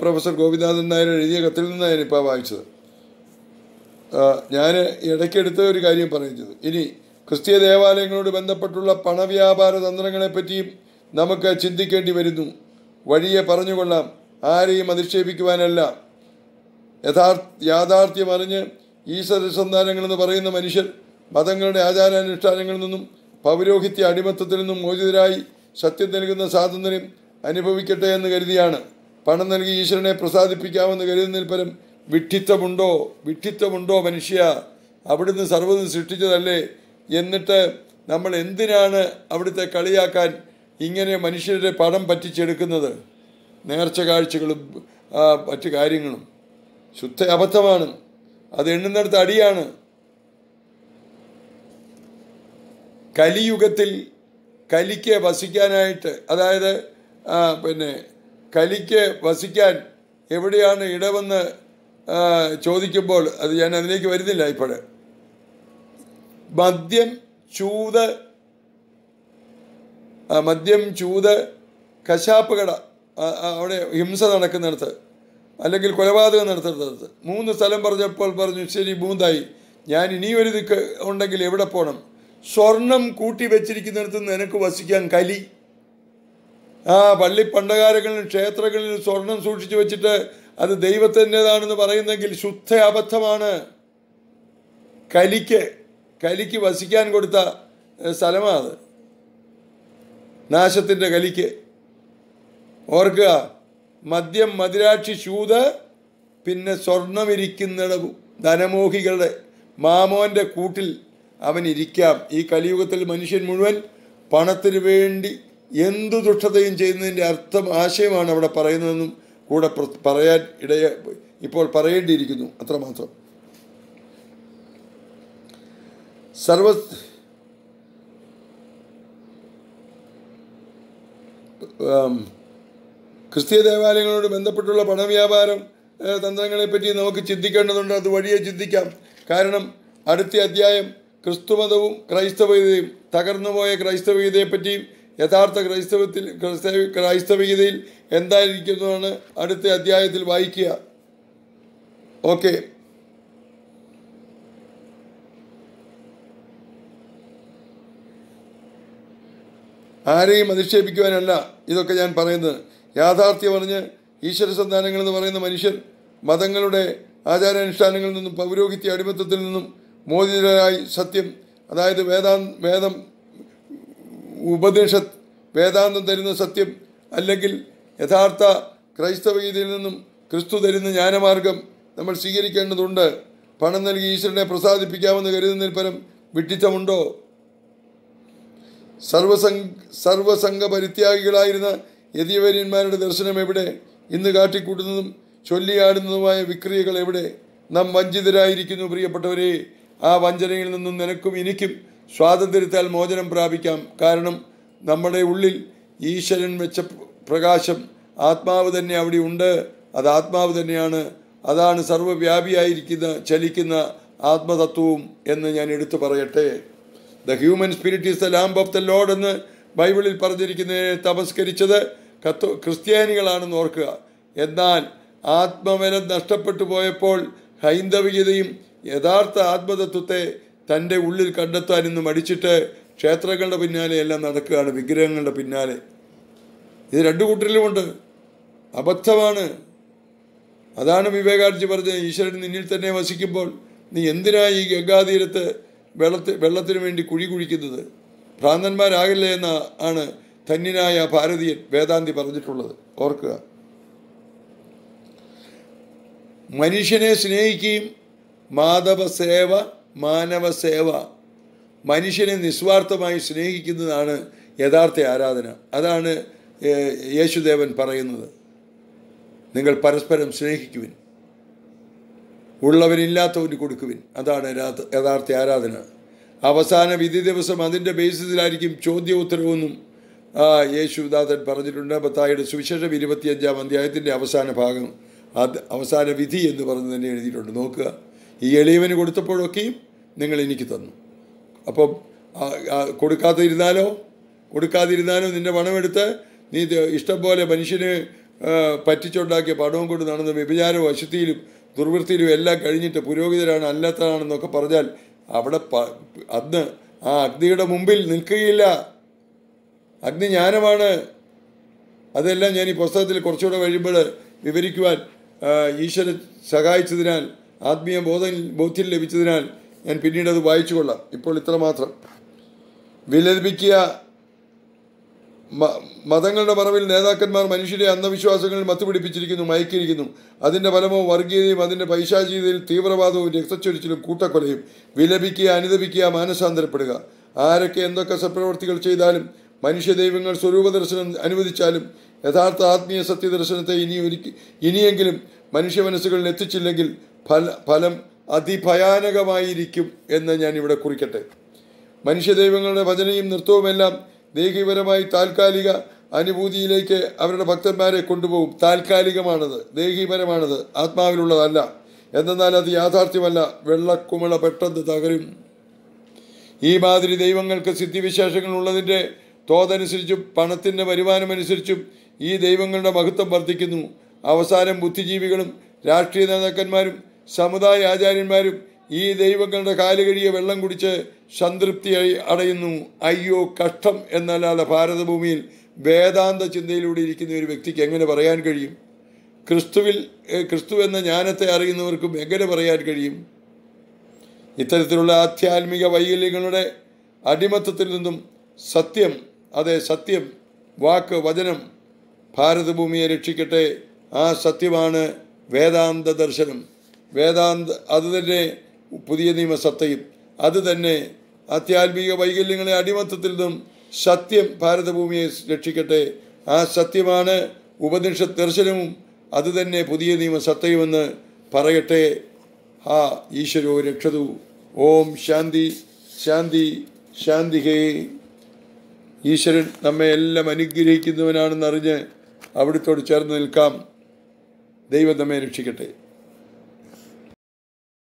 പ്രൊഫസർ ഗോപിനാഥൻ നായർ എഴുതിയ കത്തിൽ നിന്നാണ് ഞാനിപ്പോൾ വായിച്ചത് ഞാൻ ഇടയ്ക്കെടുത്ത ഒരു കാര്യം പറയുന്നത് ഇനി ക്രിസ്തീയ ദേവാലയങ്ങളോട് ബന്ധപ്പെട്ടുള്ള പണവ്യാപാര തന്ത്രങ്ങളെപ്പറ്റിയും നമുക്ക് ചിന്തിക്കേണ്ടി വരുന്നു വഴിയെ പറഞ്ഞുകൊള്ളാം ആരെയും അധിക്ഷേപിക്കുവാനല്ല യഥാർത്ഥ യാഥാർത്ഥ്യം അറിഞ്ഞ് ഈശ്വര പറയുന്ന മനുഷ്യർ മതങ്ങളുടെ ആചാരാനുഷ്ഠാനങ്ങളിൽ നിന്നും പൗരോഹിത്യ അടിമത്തത്തിൽ നിന്നും മോചിതരായി സത്യം നൽകുന്ന സ്വാതന്ത്ര്യം അനുഭവിക്കട്ടെ എന്ന് കരുതിയാണ് പണം നൽകി ഈശ്വരനെ പ്രസാദിപ്പിക്കാമെന്ന് കരുതുന്നതിൽ പരം വിഡ്ഢിത്തമുണ്ടോ വിഡ്ഢിത്തമുണ്ടോ മനുഷ്യ അവിടുന്ന് സർവ്വതും സൃഷ്ടിച്ചതല്ലേ എന്നിട്ട് നമ്മൾ എന്തിനാണ് അവിടുത്തെ കളിയാക്കാൻ ഇങ്ങനെ മനുഷ്യരുടെ പണം പറ്റിച്ചെടുക്കുന്നത് നേർച്ച കാഴ്ചകളും മറ്റു കാര്യങ്ങളും ശുദ്ധ അബദ്ധമാണ് അത് എണ്ണുന്നിടത്ത് അടിയാണ് കലിയുഗത്തിൽ കലിക്ക് വസിക്കാനായിട്ട് അതായത് പിന്നെ കലിക്ക് വസിക്കാൻ എവിടെയാണ് ഇടവെന്ന് ചോദിക്കുമ്പോൾ അത് ഞാൻ അതിലേക്ക് വരുന്നില്ല ഇപ്പോഴ് മദ്യം ചൂത് മദ്യം ചൂത് കശാപ്പ് കട അവിടെ ഹിംസ നടക്കുന്നിടത്ത് അല്ലെങ്കിൽ കൊലപാതകം നടത്തരുത് മൂന്ന് സ്ഥലം പറഞ്ഞപ്പോൾ പറഞ്ഞു ശരി മൂന്നായി ഞാൻ ഇനിയൊരു ദിക്ക് ഉണ്ടെങ്കിൽ എവിടെ പോകണം സ്വർണം കൂട്ടി വെച്ചിരിക്കുന്നിടത്ത് നിനക്ക് വസിക്കാൻ കലി ആ പള്ളി പണ്ടകാലങ്ങളിലും ക്ഷേത്രങ്ങളിലും സ്വർണം സൂക്ഷിച്ചു വെച്ചിട്ട് അത് ദൈവത്തിൻ്റെതാണെന്ന് പറയുന്നെങ്കിൽ ശുദ്ധ അബദ്ധമാണ് കലിക്ക് കലിക്ക് വസിക്കാൻ കൊടുത്ത സ്ഥലമാണ് നാശത്തിൻ്റെ കലിക്ക് ഓർക്കുക മദ്യം മദിരാക്ഷി ചൂത് പിന്നെ സ്വർണമിരിക്കുന്നിടവും ധനമോഹികളുടെ മാമോൻ്റെ കൂട്ടിൽ അവൻ ഇരിക്കാം ഈ കലിയുഗത്തിൽ മനുഷ്യൻ മുഴുവൻ പണത്തിന് വേണ്ടി എന്തു ദുഷ്ടതയും ചെയ്യുന്നതിൻ്റെ അർത്ഥം ആശയമാണ് അവിടെ പറയുന്നതെന്നും കൂടെ പറയാൻ ഇടയ ഇപ്പോൾ പറയേണ്ടിയിരിക്കുന്നു അത്രമാത്രം സർവ ക്രിസ്തീയ ദേവാലയങ്ങളോട് ബന്ധപ്പെട്ടുള്ള പണവ്യാപാരം തന്ത്രങ്ങളെപ്പറ്റി നമുക്ക് ചിന്തിക്കേണ്ടതുണ്ട് അത് വഴിയെ ചിന്തിക്കാം കാരണം അടുത്ത അധ്യായം ക്രിസ്തുമതവും ക്രൈസ്തവീയതയും തകർന്നുപോയ ക്രൈസ്തവീയതയെപ്പറ്റിയും യഥാർത്ഥ ക്രൈസ്തവത്തിൽ ക്രൈസ്തവീയതയിൽ എന്തായിരിക്കുന്നതാണ് അടുത്ത അധ്യായത്തിൽ വായിക്കുക ഓക്കെ ആരെയും അധിക്ഷേപിക്കുവാനല്ല ഇതൊക്കെ ഞാൻ പറയുന്നത് യാഥാർത്ഥ്യം ഈശ്വര സന്താനങ്ങൾ എന്ന് പറയുന്ന മനുഷ്യർ മതങ്ങളുടെ ആചാരാനുഷ്ഠാനങ്ങളിൽ നിന്നും പൗരോഹിത്യ അടിമത്തത്തിൽ നിന്നും മോചിതരായി സത്യം അതായത് വേദാ വേദം ഉപനിഷത്ത് വേദാന്തം തരുന്ന സത്യം അല്ലെങ്കിൽ യഥാർത്ഥ ക്രൈസ്തവ ക്രൈസ്തവഗീതയിൽ നിന്നും ക്രിസ്തു തരുന്ന ജ്ഞാനമാർഗം നമ്മൾ സ്വീകരിക്കേണ്ടതുണ്ട് പണം നൽകി ഈശ്വരനെ പ്രസാദിപ്പിക്കാമെന്ന് കരുതുന്നതിൽ പരം വിട്ടിച്ചമുണ്ടോ സർവസംഘ സർവസംഘ പരിത്യാഗികളായിരുന്ന യതിവര്യന്മാരുടെ ദർശനം എവിടെ ഇന്ന് കാട്ടിക്കൂട്ടുന്നതും ചൊല്ലിയാടുന്നതുമായ വിക്രിയകൾ എവിടെ നാം വഞ്ചിതരായിരിക്കുന്നു പ്രിയപ്പെട്ടവരെ ആ വഞ്ചനയിൽ നിന്നും നിനക്കും എനിക്കും സ്വാതന്ത്ര്യത്താൽ മോചനം പ്രാപിക്കാം കാരണം നമ്മുടെ ഉള്ളിൽ ഈശ്വരൻ വെച്ച പ്രകാശം ആത്മാവ് തന്നെ അവിടെ ഉണ്ട് അത് ആത്മാവ് തന്നെയാണ് അതാണ് സർവവ്യാപിയായിരിക്കുന്ന ചലിക്കുന്ന ആത്മതത്വവും എന്ന് ഞാൻ എടുത്തു പറയട്ടെ the human spirit is the lamb of the lord എന്ന് ബൈബിളിൽ പറഞ്ഞിരിക്കുന്നതിനെ തമസ്കരിച്ചത് കത്തോ ക്രിസ്ത്യാനികളാണെന്ന് ഓർക്കുക എന്നാൽ ആത്മബലം നഷ്ടപ്പെട്ടു പോയപ്പോൾ ഹൈന്ദവികതയും യഥാർത്ഥ ആത്മതത്വത്തെ തൻ്റെ ഉള്ളിൽ കണ്ടെത്താൻ ഇന്ന് ക്ഷേത്രങ്ങളുടെ പിന്നാലെ എല്ലാം നടക്കുകയാണ് വിഗ്രഹങ്ങളുടെ പിന്നാലെ ഇത് രണ്ടു കൂട്ടരിലുമുണ്ട് അബദ്ധമാണ് അതാണ് വിവേകാർജി പറഞ്ഞത് ഈശ്വരൻ നിന്നിൽ തന്നെ വസിക്കുമ്പോൾ നീ എന്തിനായി ഈ ഗംഗാതീരത്ത് വെള്ളത്തി വെള്ളത്തിന് വേണ്ടി കുഴി കുഴിക്കുന്നത് ഭ്രാന്തന്മാരാകില്ല എന്ന ആണ് ധന്യനായ ഭാരതീയൻ വേദാന്തി പറഞ്ഞിട്ടുള്ളത് ഓർക്കുക മനുഷ്യനെ സ്നേഹിക്കുകയും മാനവ സേവ മനുഷ്യനെ നിസ്വാർത്ഥമായി സ്നേഹിക്കുന്നതാണ് യഥാർത്ഥ ആരാധന അതാണ് യേശുദേവൻ പറയുന്നത് നിങ്ങൾ പരസ്പരം സ്നേഹിക്കുവിൻ ഉള്ളവനില്ലാത്തവന് കൊടുക്കുവിൻ അതാണ് യഥാർത്ഥ ആരാധന അവസാന വിധി ദിവസം അതിൻ്റെ ബേസിസിലായിരിക്കും ചോദ്യോത്തരവെന്നും യേശുദാഥൻ പറഞ്ഞിട്ടുണ്ട് ബത്തായിയുടെ സുവിശേഷം ഇരുപത്തിയഞ്ചാം അധ്യായത്തിൻ്റെ അവസാന ഭാഗം അത് അവസാന വിധി എന്ന് പറഞ്ഞ് തന്നെ എഴുതിയിട്ടുണ്ട് നോക്കുക ഈ എളിയവന് കൊടുത്തപ്പോഴൊക്കെയും നിങ്ങൾ എനിക്ക് തന്നു അപ്പം കൊടുക്കാതിരുന്നാലോ കൊടുക്കാതിരുന്നാലോ നിൻ്റെ പണമെടുത്ത് നീ ഇഷ്ടം പോലെ മനുഷ്യന് പറ്റിച്ചുണ്ടാക്കിയ പണവും കൊണ്ട് നടന്ന വ്യഭിചാരവും അശുദ്ധിയിലും ദുർവൃത്തിയിലും എല്ലാം കഴിഞ്ഞിട്ട് പുരോഹിതരാണ് അല്ലാത്തതാണെന്നൊക്കെ പറഞ്ഞാൽ അവിടെ അന്ന് ആ അഗ്നിയുടെ മുമ്പിൽ നിൽക്കുകയില്ല അഗ്നിജ്ഞാനമാണ് അതെല്ലാം ഞാൻ ഈ പുസ്തകത്തിൽ കുറച്ചുകൂടെ കഴിയുമ്പോൾ വിവരിക്കുവാൻ ഈശ്വരൻ സഹായിച്ചതിനാൽ ആത്മീയ ബോധ ബോധ്യം ലഭിച്ചതിനാൽ ഞാൻ പിന്നീട് അത് വായിച്ചു കൊള്ളാം ഇപ്പോൾ ഇത്രമാത്രം വിലപിക്കുക മതങ്ങളുടെ മറവിൽ നേതാക്കന്മാർ മനുഷ്യരെ അന്ധവിശ്വാസങ്ങളിൽ മത്തുപിടിപ്പിച്ചിരിക്കുന്നു മയക്കിയിരിക്കുന്നു അതിൻ്റെ ഫലമോ വർഗീയതയും അതിൻ്റെ പൈശാചീയതയിൽ തീവ്രവാദവും രക്തച്ചൊരിച്ചിലും കൂട്ടക്കൊലയും വിലപിക്കുക അനുദപിക്കുക മാനസാന്തരപ്പെടുക ആരൊക്കെ എന്തൊക്കെ സപ്രവർത്തികൾ ചെയ്താലും മനുഷ്യദൈവങ്ങൾ സ്വരൂപ ദർശനം അനുവദിച്ചാലും യഥാർത്ഥ ആത്മീയ സത്യദർശനത്തെ ഇനി ഒരിക്ക ഇനിയെങ്കിലും മനുഷ്യ മനസ്സുകളിൽ എത്തിച്ചില്ലെങ്കിൽ ഫല ഫലം അതിഭയാനകമായിരിക്കും എന്ന് ഞാൻ ഇവിടെ കുറിക്കട്ടെ മനുഷ്യദൈവങ്ങളുടെ ഭജനയും നൃത്തവുമെല്ലാം ദേഹീപരമായി താൽക്കാലിക അനുഭൂതിയിലേക്ക് അവരുടെ ഭക്തന്മാരെ കൊണ്ടുപോകും താൽക്കാലികമാണത് ദേഹീപരമാണത് ആത്മാവിലുള്ളതല്ല എന്നാൽ അത് യാഥാർത്ഥ്യമല്ല വെള്ളക്കുമിള പെട്ടെന്ന് തകരും ഈ മാതിരി ദൈവങ്ങൾക്ക് സിദ്ധിവിശേഷങ്ങൾ ഉള്ളതിൻ്റെ തോതനുസരിച്ചും പണത്തിൻ്റെ വരുമാനമനുസരിച്ചും ഈ ദൈവങ്ങളുടെ മഹത്വം വർദ്ധിക്കുന്നു അവസാനം ബുദ്ധിജീവികളും രാഷ്ട്രീയ നേതാക്കന്മാരും സമുദായ ആചാര്യന്മാരും ഈ ദൈവങ്ങളുടെ കാലുകഴിയ വെള്ളം കുടിച്ച് സംതൃപ്തിയായി അടയുന്നു അയ്യോ കഷ്ടം എന്നല്ലാതെ ഭാരതഭൂമിയിൽ വേദാന്ത ചിന്തയിലൂടെ ഇരിക്കുന്ന ഒരു വ്യക്തിക്ക് എങ്ങനെ പറയാൻ കഴിയും ക്രിസ്തുവിൽ ക്രിസ്തു എന്ന ജ്ഞാനത്തെ അറിയുന്നവർക്കും എങ്ങനെ പറയാൻ കഴിയും ഇത്തരത്തിലുള്ള ആധ്യാത്മിക വൈകല്യങ്ങളുടെ അടിമത്തത്തിൽ നിന്നും സത്യം അതെ സത്യം വാക്ക് വചനം ഭാരതഭൂമിയെ രക്ഷിക്കട്ടെ ആ സത്യമാണ് വേദാന്ത ദർശനം വേദാന്ത അത് തന്നെ പുതിയ നിയമസത്തയും അത് തന്നെ ആധ്യാത്മിക വൈകല്യങ്ങളെ അടിമത്തത്തിൽ നിന്നും സത്യം ഭാരതഭൂമിയെ രക്ഷിക്കട്ടെ ആ സത്യമാണ് ഉപനിഷത്ത് ദർശനവും അതുതന്നെ പുതിയ നിയമസത്തയുമെന്ന് പറയട്ടെ ഹാ ഈശ്വരോ രക്ഷതു ഓം ശാന്തി ശാന്തി ശാന്തി ഹേ ഈശ്വരൻ നമ്മെ എല്ലാം അനുഗ്രഹിക്കുന്നവനാണെന്നറിഞ്ഞ് അവിടുത്തോട് ചേർന്ന് നിൽക്കാം ദൈവം നമ്മെ രക്ഷിക്കട്ടെ